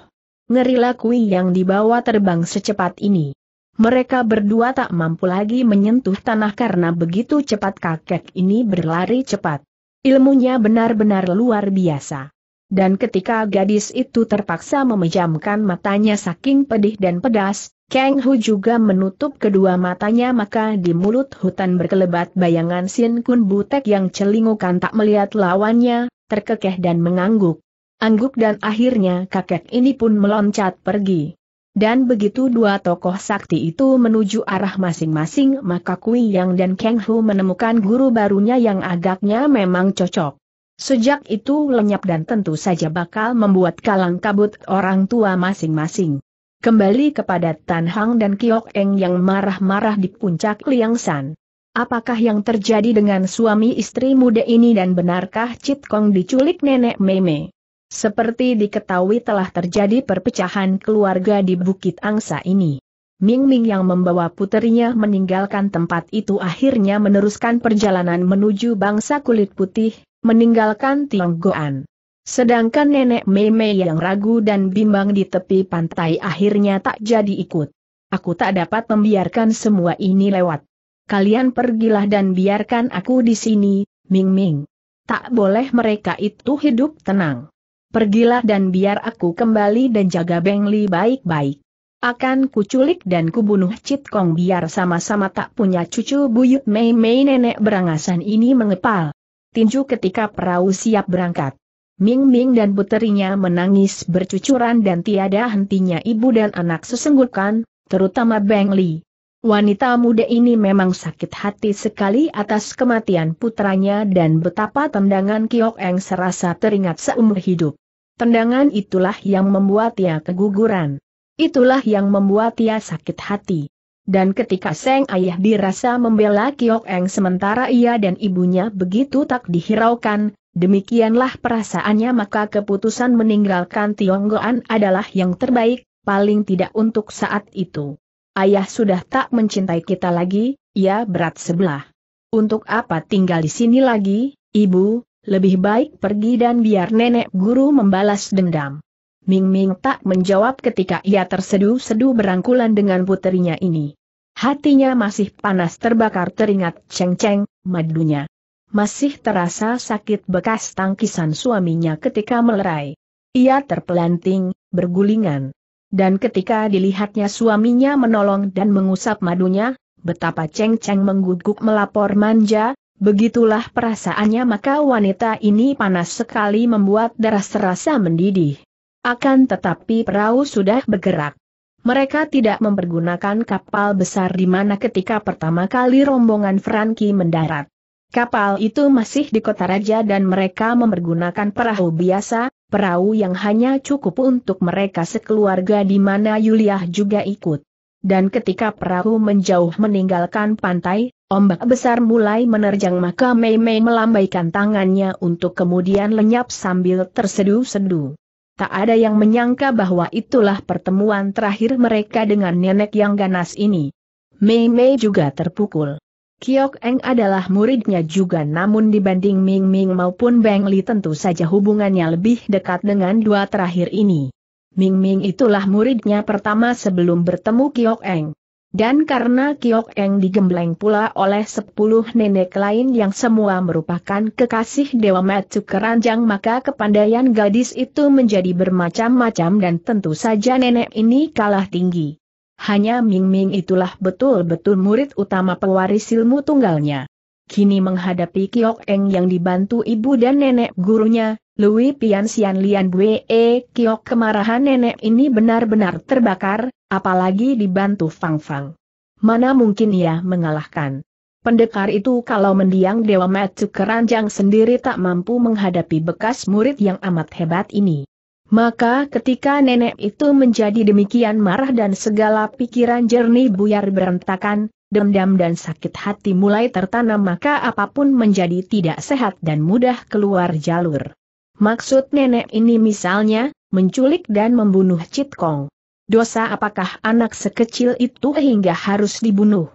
Ngeri laku yang dibawa terbang secepat ini. Mereka berdua tak mampu lagi menyentuh tanah karena begitu cepat kakek ini berlari cepat. Ilmunya benar-benar luar biasa. Dan ketika gadis itu terpaksa memejamkan matanya saking pedih dan pedas, Kang Hu juga menutup kedua matanya maka di mulut hutan berkelebat bayangan Sin Kun Butek yang celingukan tak melihat lawannya, terkekeh dan mengangguk. Angguk dan akhirnya kakek ini pun meloncat pergi. Dan begitu dua tokoh sakti itu menuju arah masing-masing maka Kui Yang dan Kang Hu menemukan guru barunya yang agaknya memang cocok. Sejak itu lenyap dan tentu saja bakal membuat kalang kabut orang tua masing-masing. Kembali kepada Tan Hang dan Kiok Eng yang marah-marah di puncak Liang San. Apakah yang terjadi dengan suami istri muda ini dan benarkah Chit Kong diculik nenek Meme? Seperti diketahui telah terjadi perpecahan keluarga di Bukit Angsa ini. Ming Ming yang membawa puterinya meninggalkan tempat itu akhirnya meneruskan perjalanan menuju bangsa kulit putih, meninggalkan Tionggoan. Sedangkan nenek Mei Mei yang ragu dan bimbang di tepi pantai akhirnya tak jadi ikut. Aku tak dapat membiarkan semua ini lewat. Kalian pergilah dan biarkan aku di sini, Ming Ming. Tak boleh mereka itu hidup tenang pergilah dan biar aku kembali dan jaga Beng Li baik-baik. Akan kuculik dan kubunuh Cit Kong biar sama-sama tak punya cucu buyut Mei Mei nenek berangasan ini mengepal. Tinju ketika perahu siap berangkat. Ming Ming dan puterinya menangis bercucuran dan tiada hentinya ibu dan anak sesenggukan, terutama Beng Li. Wanita muda ini memang sakit hati sekali atas kematian putranya dan betapa tendangan Kiok Eng serasa teringat seumur hidup. Tendangan itulah yang membuat ia keguguran. Itulah yang membuat ia sakit hati. Dan ketika Seng Ayah dirasa membela Kiok Eng sementara ia dan ibunya begitu tak dihiraukan, demikianlah perasaannya maka keputusan meninggalkan Tionggoan adalah yang terbaik, paling tidak untuk saat itu. Ayah sudah tak mencintai kita lagi, ia berat sebelah. Untuk apa tinggal di sini lagi, ibu, lebih baik pergi dan biar nenek guru membalas dendam. Ming Ming tak menjawab ketika ia terseduh sedu berangkulan dengan puterinya ini. Hatinya masih panas terbakar teringat ceng-ceng, madunya. Masih terasa sakit bekas tangkisan suaminya ketika melerai. Ia terpelanting, bergulingan. Dan ketika dilihatnya suaminya menolong dan mengusap madunya, betapa ceng-ceng mengguguk melapor manja, Begitulah perasaannya maka wanita ini panas sekali membuat darah serasa mendidih. Akan tetapi perahu sudah bergerak. Mereka tidak mempergunakan kapal besar di mana ketika pertama kali rombongan Franki mendarat. Kapal itu masih di kota raja dan mereka mempergunakan perahu biasa, perahu yang hanya cukup untuk mereka sekeluarga di mana Yuliah juga ikut. Dan ketika perahu menjauh meninggalkan pantai, Ombak besar mulai menerjang maka Mei Mei melambaikan tangannya untuk kemudian lenyap sambil tersedu sedu Tak ada yang menyangka bahwa itulah pertemuan terakhir mereka dengan nenek yang ganas ini. Mei Mei juga terpukul. Kiok Eng adalah muridnya juga namun dibanding Ming Ming maupun Beng Li tentu saja hubungannya lebih dekat dengan dua terakhir ini. Ming Ming itulah muridnya pertama sebelum bertemu Kiok Eng. Dan karena Kiok Eng digembleng pula oleh sepuluh nenek lain yang semua merupakan kekasih Dewa Matsu Keranjang maka kepandaian gadis itu menjadi bermacam-macam dan tentu saja nenek ini kalah tinggi. Hanya Ming Ming itulah betul-betul murid utama pewaris ilmu tunggalnya. Kini menghadapi Kiok Eng yang dibantu ibu dan nenek gurunya, Lui Pian Sian Lian Bue E Kiok kemarahan nenek ini benar-benar terbakar, apalagi dibantu Fang Fang. Mana mungkin ia mengalahkan. Pendekar itu kalau mendiang Dewa Matsu Keranjang sendiri tak mampu menghadapi bekas murid yang amat hebat ini. Maka ketika nenek itu menjadi demikian marah dan segala pikiran jernih buyar berantakan, dendam dan sakit hati mulai tertanam maka apapun menjadi tidak sehat dan mudah keluar jalur. Maksud nenek ini misalnya, menculik dan membunuh Cit Kong. Dosa apakah anak sekecil itu hingga harus dibunuh?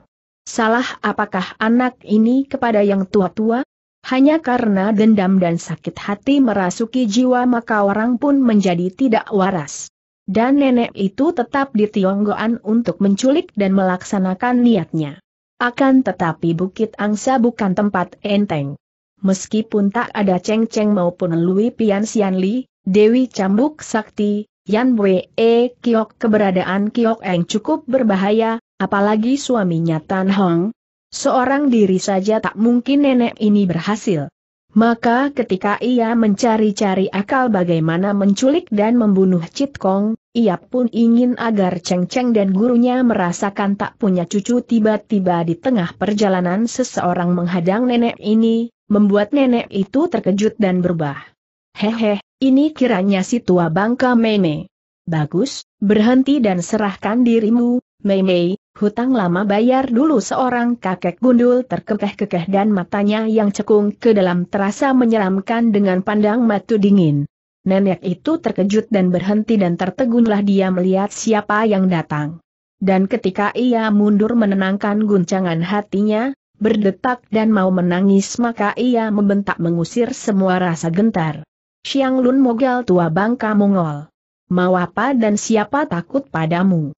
Salah apakah anak ini kepada yang tua-tua? Hanya karena dendam dan sakit hati merasuki jiwa maka orang pun menjadi tidak waras dan nenek itu tetap di Tionggoan untuk menculik dan melaksanakan niatnya. Akan tetapi Bukit Angsa bukan tempat enteng. Meskipun tak ada Cheng Cheng maupun Lui Pian Sian Li, Dewi Cambuk Sakti, Yan Wei e Kiok keberadaan Kiok Eng cukup berbahaya, apalagi suaminya Tan Hong. Seorang diri saja tak mungkin nenek ini berhasil. Maka ketika ia mencari-cari akal bagaimana menculik dan membunuh Cit Kong, ia pun ingin agar Cheng Cheng dan gurunya merasakan tak punya cucu tiba-tiba di tengah perjalanan seseorang menghadang nenek ini, membuat nenek itu terkejut dan berubah. Hehe, ini kiranya si tua bangka Meme. Bagus, berhenti dan serahkan dirimu, Meme, Hutang lama bayar dulu seorang kakek gundul terkekeh-kekeh dan matanya yang cekung ke dalam terasa menyeramkan dengan pandang matu dingin. Nenek itu terkejut dan berhenti dan tertegunlah dia melihat siapa yang datang. Dan ketika ia mundur menenangkan guncangan hatinya, berdetak dan mau menangis maka ia membentak mengusir semua rasa gentar. Siang Lun Mogal tua bangka Mongol. Mau apa dan siapa takut padamu?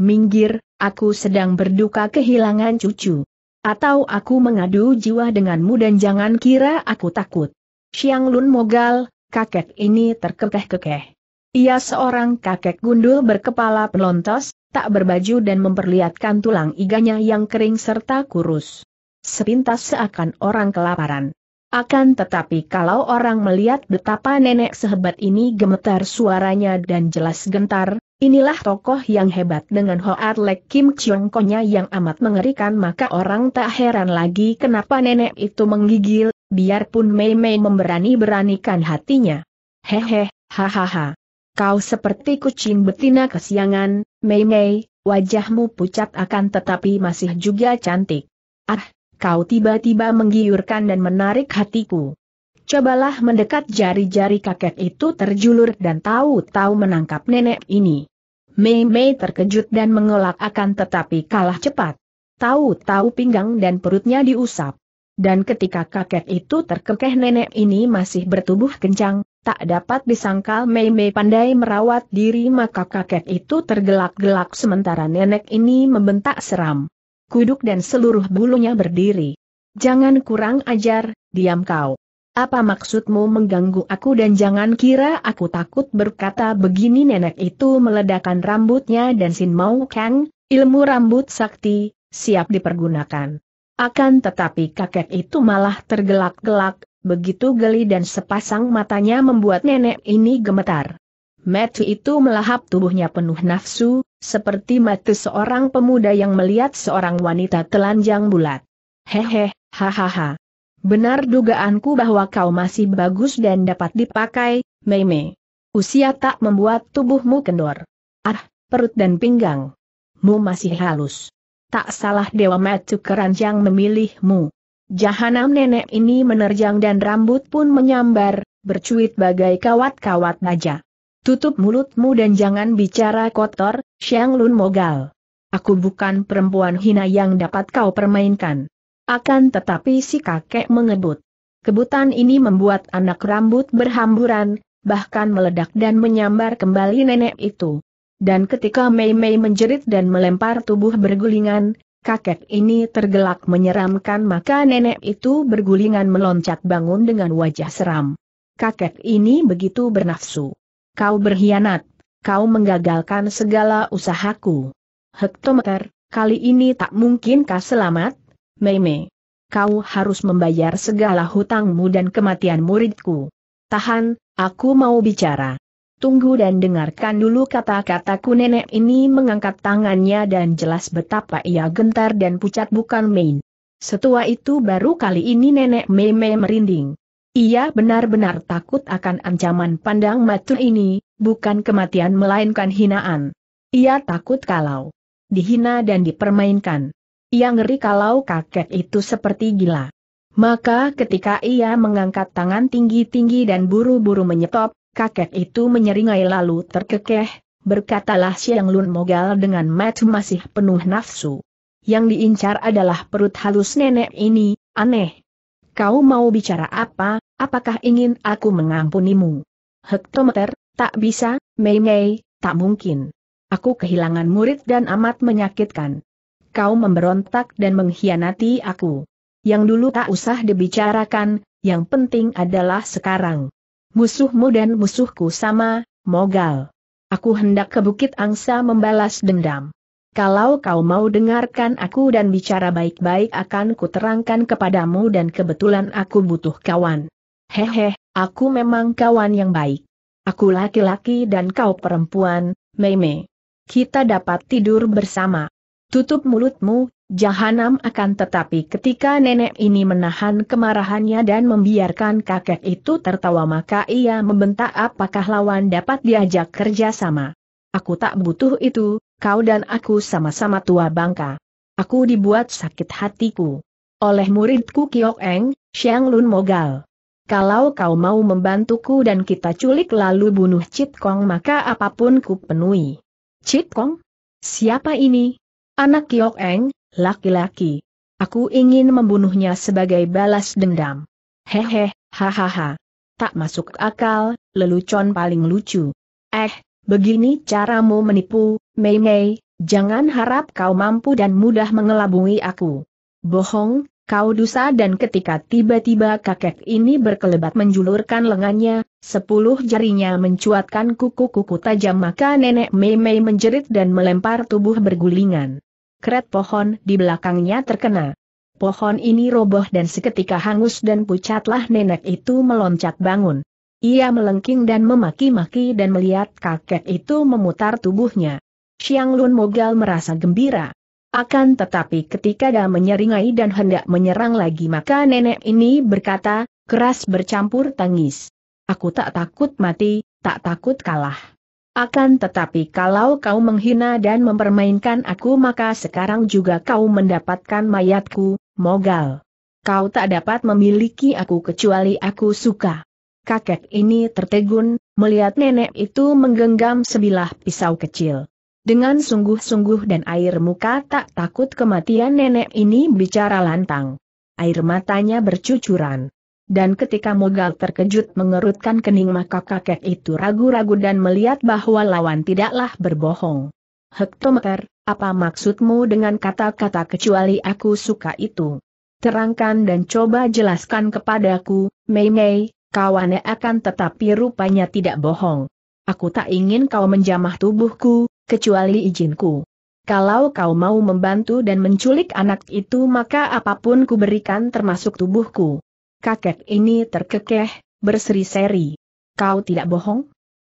minggir, aku sedang berduka kehilangan cucu. Atau aku mengadu jiwa denganmu dan jangan kira aku takut. Xiang Lun mogal, kakek ini terkekeh-kekeh. Ia seorang kakek gundul berkepala pelontos, tak berbaju dan memperlihatkan tulang iganya yang kering serta kurus. Sepintas seakan orang kelaparan. Akan tetapi kalau orang melihat betapa nenek sehebat ini gemetar suaranya dan jelas gentar, Inilah tokoh yang hebat dengan Hoat Lek Kim Chiong Konya yang amat mengerikan maka orang tak heran lagi kenapa nenek itu menggigil, biarpun Mei Mei memberani-beranikan hatinya. Hehe, hahaha. Kau seperti kucing betina kesiangan, Mei Mei, wajahmu pucat akan tetapi masih juga cantik. Ah, kau tiba-tiba menggiurkan dan menarik hatiku cobalah mendekat jari-jari kakek itu terjulur dan tahu-tahu menangkap nenek ini. Mei Mei terkejut dan mengelak akan tetapi kalah cepat. Tahu-tahu pinggang dan perutnya diusap. Dan ketika kakek itu terkekeh nenek ini masih bertubuh kencang, tak dapat disangkal Mei Mei pandai merawat diri maka kakek itu tergelak-gelak sementara nenek ini membentak seram. Kuduk dan seluruh bulunya berdiri. Jangan kurang ajar, diam kau. Apa maksudmu mengganggu aku dan jangan kira aku takut berkata begini nenek itu meledakan rambutnya dan Sin Mau Kang, ilmu rambut sakti, siap dipergunakan. Akan tetapi kakek itu malah tergelak-gelak, begitu geli dan sepasang matanya membuat nenek ini gemetar. Matthew itu melahap tubuhnya penuh nafsu, seperti mati seorang pemuda yang melihat seorang wanita telanjang bulat. Hehe, hahaha. Benar dugaanku bahwa kau masih bagus dan dapat dipakai, Meme. Usia tak membuat tubuhmu kendor. Ah, perut dan pinggang. Mu masih halus. Tak salah Dewa Metu Keranjang memilihmu. Jahanam nenek ini menerjang dan rambut pun menyambar, bercuit bagai kawat-kawat naja. Tutup mulutmu dan jangan bicara kotor, Xiang Lun Mogal. Aku bukan perempuan hina yang dapat kau permainkan. Akan tetapi si kakek mengebut. Kebutan ini membuat anak rambut berhamburan, bahkan meledak dan menyambar kembali nenek itu. Dan ketika Mei Mei menjerit dan melempar tubuh bergulingan, kakek ini tergelak menyeramkan maka nenek itu bergulingan meloncat bangun dengan wajah seram. Kakek ini begitu bernafsu. Kau berkhianat, kau menggagalkan segala usahaku. Hektometer, kali ini tak mungkin kau selamat? Meme. Kau harus membayar segala hutangmu dan kematian muridku. Tahan, aku mau bicara. Tunggu dan dengarkan dulu kata-kataku nenek ini mengangkat tangannya dan jelas betapa ia gentar dan pucat bukan main. Setua itu baru kali ini nenek meme merinding. Ia benar-benar takut akan ancaman pandang mata ini, bukan kematian melainkan hinaan. Ia takut kalau dihina dan dipermainkan. Ia ngeri kalau kakek itu seperti gila. Maka ketika ia mengangkat tangan tinggi-tinggi dan buru-buru menyetop, kakek itu menyeringai lalu terkekeh, berkatalah Siang Lun Mogal dengan mata masih penuh nafsu. Yang diincar adalah perut halus nenek ini, aneh. Kau mau bicara apa, apakah ingin aku mengampunimu? Hektometer, tak bisa, Mei Mei, tak mungkin. Aku kehilangan murid dan amat menyakitkan kau memberontak dan mengkhianati aku. Yang dulu tak usah dibicarakan, yang penting adalah sekarang. Musuhmu dan musuhku sama, Mogal. Aku hendak ke Bukit Angsa membalas dendam. Kalau kau mau dengarkan aku dan bicara baik-baik akan kuterangkan kepadamu dan kebetulan aku butuh kawan. Hehe, aku memang kawan yang baik. Aku laki-laki dan kau perempuan, Meme. Kita dapat tidur bersama. Tutup mulutmu, jahanam akan tetapi ketika nenek ini menahan kemarahannya dan membiarkan kakek itu tertawa maka ia membentak apakah lawan dapat diajak kerjasama. Aku tak butuh itu, kau dan aku sama-sama tua bangka. Aku dibuat sakit hatiku. Oleh muridku Kiok Eng, Xiang Lun Mogal. Kalau kau mau membantuku dan kita culik lalu bunuh Cit Kong maka apapun ku penuhi. Cit Kong? Siapa ini? Anak Kiok Eng, laki-laki. Aku ingin membunuhnya sebagai balas dendam. Hehe, hahaha. Tak masuk akal, lelucon paling lucu. Eh, begini caramu menipu, Mei Mei, jangan harap kau mampu dan mudah mengelabui aku. Bohong, kau dusa dan ketika tiba-tiba kakek ini berkelebat menjulurkan lengannya, sepuluh jarinya mencuatkan kuku-kuku tajam maka nenek Mei Mei menjerit dan melempar tubuh bergulingan keret pohon di belakangnya terkena. Pohon ini roboh dan seketika hangus dan pucatlah nenek itu meloncat bangun. Ia melengking dan memaki-maki dan melihat kakek itu memutar tubuhnya. Xiang Lun Mogal merasa gembira. Akan tetapi ketika dia menyeringai dan hendak menyerang lagi maka nenek ini berkata, keras bercampur tangis. Aku tak takut mati, tak takut kalah. Akan tetapi kalau kau menghina dan mempermainkan aku maka sekarang juga kau mendapatkan mayatku, Mogal. Kau tak dapat memiliki aku kecuali aku suka. Kakek ini tertegun, melihat nenek itu menggenggam sebilah pisau kecil. Dengan sungguh-sungguh dan air muka tak takut kematian nenek ini bicara lantang. Air matanya bercucuran dan ketika Mogal terkejut mengerutkan kening maka kakek itu ragu-ragu dan melihat bahwa lawan tidaklah berbohong. Hektometer, apa maksudmu dengan kata-kata kecuali aku suka itu? Terangkan dan coba jelaskan kepadaku, Mei Mei, kawannya akan tetapi rupanya tidak bohong. Aku tak ingin kau menjamah tubuhku, kecuali izinku. Kalau kau mau membantu dan menculik anak itu maka apapun ku berikan termasuk tubuhku kakek ini terkekeh, berseri-seri. Kau tidak bohong?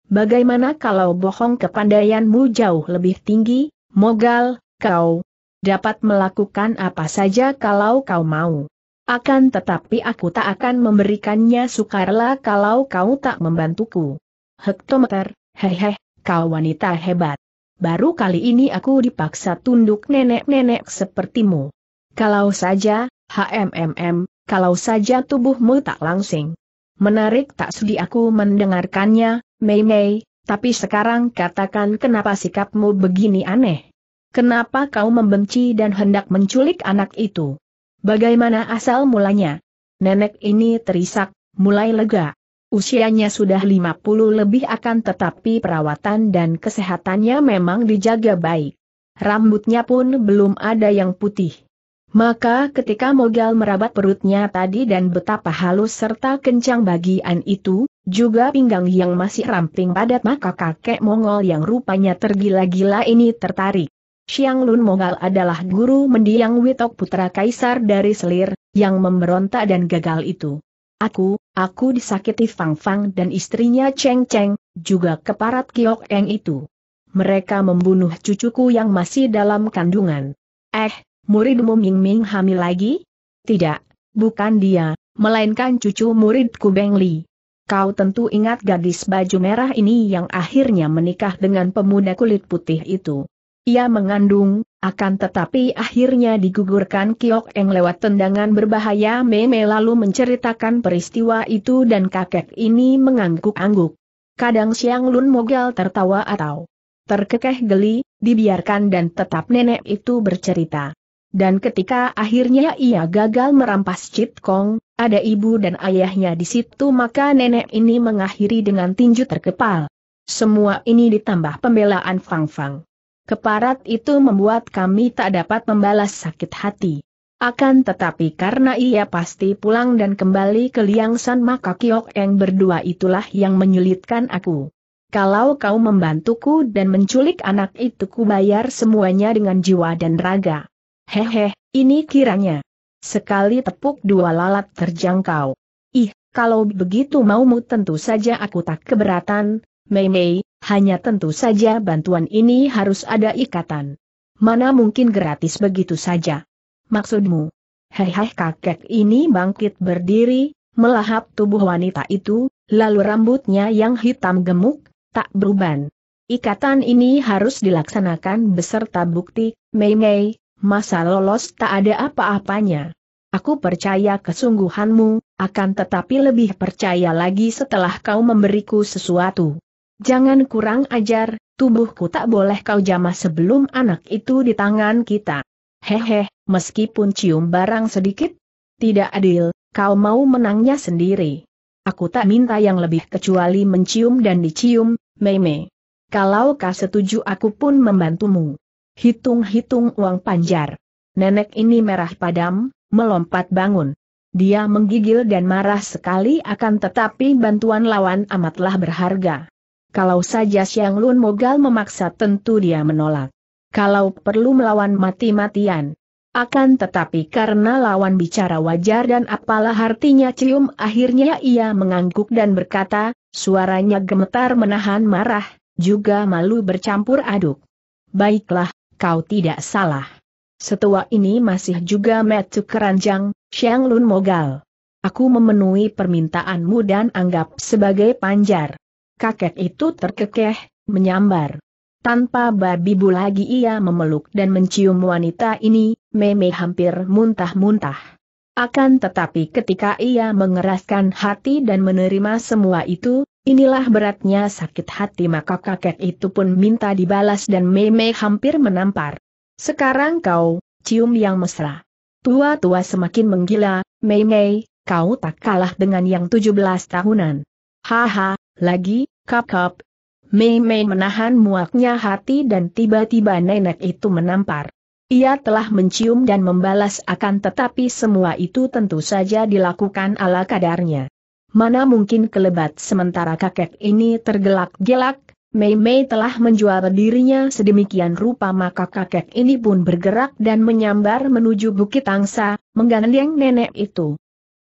Bagaimana kalau bohong kepandaianmu jauh lebih tinggi, mogal, kau dapat melakukan apa saja kalau kau mau. Akan tetapi aku tak akan memberikannya sukarela kalau kau tak membantuku. Hektometer, hehe, kau wanita hebat. Baru kali ini aku dipaksa tunduk nenek-nenek sepertimu. Kalau saja, HMMM, kalau saja tubuhmu tak langsing. Menarik tak sudi aku mendengarkannya, Mei Mei, tapi sekarang katakan kenapa sikapmu begini aneh. Kenapa kau membenci dan hendak menculik anak itu? Bagaimana asal mulanya? Nenek ini terisak, mulai lega. Usianya sudah 50 lebih akan tetapi perawatan dan kesehatannya memang dijaga baik. Rambutnya pun belum ada yang putih. Maka ketika Mogal merabat perutnya tadi dan betapa halus serta kencang bagian itu, juga pinggang yang masih ramping padat maka kakek Mongol yang rupanya tergila-gila ini tertarik. Xiang Lun Mongol adalah guru mendiang Witok putra kaisar dari Selir, yang memberontak dan gagal itu. Aku, aku disakiti Fang Fang dan istrinya Cheng Cheng, juga keparat Kiok Eng itu. Mereka membunuh cucuku yang masih dalam kandungan. Eh, muridmu Ming Ming hamil lagi? Tidak, bukan dia, melainkan cucu muridku Beng Li. Kau tentu ingat gadis baju merah ini yang akhirnya menikah dengan pemuda kulit putih itu. Ia mengandung, akan tetapi akhirnya digugurkan Kiok Eng lewat tendangan berbahaya Meme lalu menceritakan peristiwa itu dan kakek ini mengangguk-angguk. Kadang Siang Lun Mogel tertawa atau terkekeh geli, dibiarkan dan tetap nenek itu bercerita. Dan ketika akhirnya ia gagal merampas Chit Kong, ada ibu dan ayahnya di situ maka nenek ini mengakhiri dengan tinju terkepal. Semua ini ditambah pembelaan Fang Fang. Keparat itu membuat kami tak dapat membalas sakit hati. Akan tetapi karena ia pasti pulang dan kembali ke Liang San, maka Kiok Eng berdua itulah yang menyulitkan aku. Kalau kau membantuku dan menculik anak itu kubayar semuanya dengan jiwa dan raga. Hehe, ini kiranya. Sekali tepuk dua lalat terjangkau. Ih, kalau begitu maumu tentu saja aku tak keberatan, Mei Mei, hanya tentu saja bantuan ini harus ada ikatan. Mana mungkin gratis begitu saja. Maksudmu? Hehe kakek ini bangkit berdiri, melahap tubuh wanita itu, lalu rambutnya yang hitam gemuk, tak beruban. Ikatan ini harus dilaksanakan beserta bukti, Mei Mei, masa lolos tak ada apa-apanya. Aku percaya kesungguhanmu, akan tetapi lebih percaya lagi setelah kau memberiku sesuatu. Jangan kurang ajar, tubuhku tak boleh kau jamah sebelum anak itu di tangan kita. Hehe, meskipun cium barang sedikit, tidak adil, kau mau menangnya sendiri. Aku tak minta yang lebih kecuali mencium dan dicium, meme. Kalau kau setuju aku pun membantumu hitung-hitung uang panjar. Nenek ini merah padam, melompat bangun. Dia menggigil dan marah sekali akan tetapi bantuan lawan amatlah berharga. Kalau saja siang Lun Mogal memaksa tentu dia menolak. Kalau perlu melawan mati-matian. Akan tetapi karena lawan bicara wajar dan apalah artinya cium akhirnya ia mengangguk dan berkata, suaranya gemetar menahan marah, juga malu bercampur aduk. Baiklah, kau tidak salah. Setua ini masih juga metu keranjang, Xiang Lun Mogal. Aku memenuhi permintaanmu dan anggap sebagai panjar. Kakek itu terkekeh, menyambar. Tanpa babi bu lagi ia memeluk dan mencium wanita ini, meme hampir muntah-muntah. Akan tetapi ketika ia mengeraskan hati dan menerima semua itu, Inilah beratnya sakit hati maka kakek itu pun minta dibalas dan meme hampir menampar. Sekarang kau, cium yang mesra. Tua-tua semakin menggila, meme, kau tak kalah dengan yang 17 tahunan. Haha, lagi, kap-kap. Meme menahan muaknya hati dan tiba-tiba nenek itu menampar. Ia telah mencium dan membalas akan tetapi semua itu tentu saja dilakukan ala kadarnya mana mungkin kelebat sementara kakek ini tergelak-gelak, Mei Mei telah menjual dirinya sedemikian rupa maka kakek ini pun bergerak dan menyambar menuju Bukit Angsa, menggandeng nenek itu.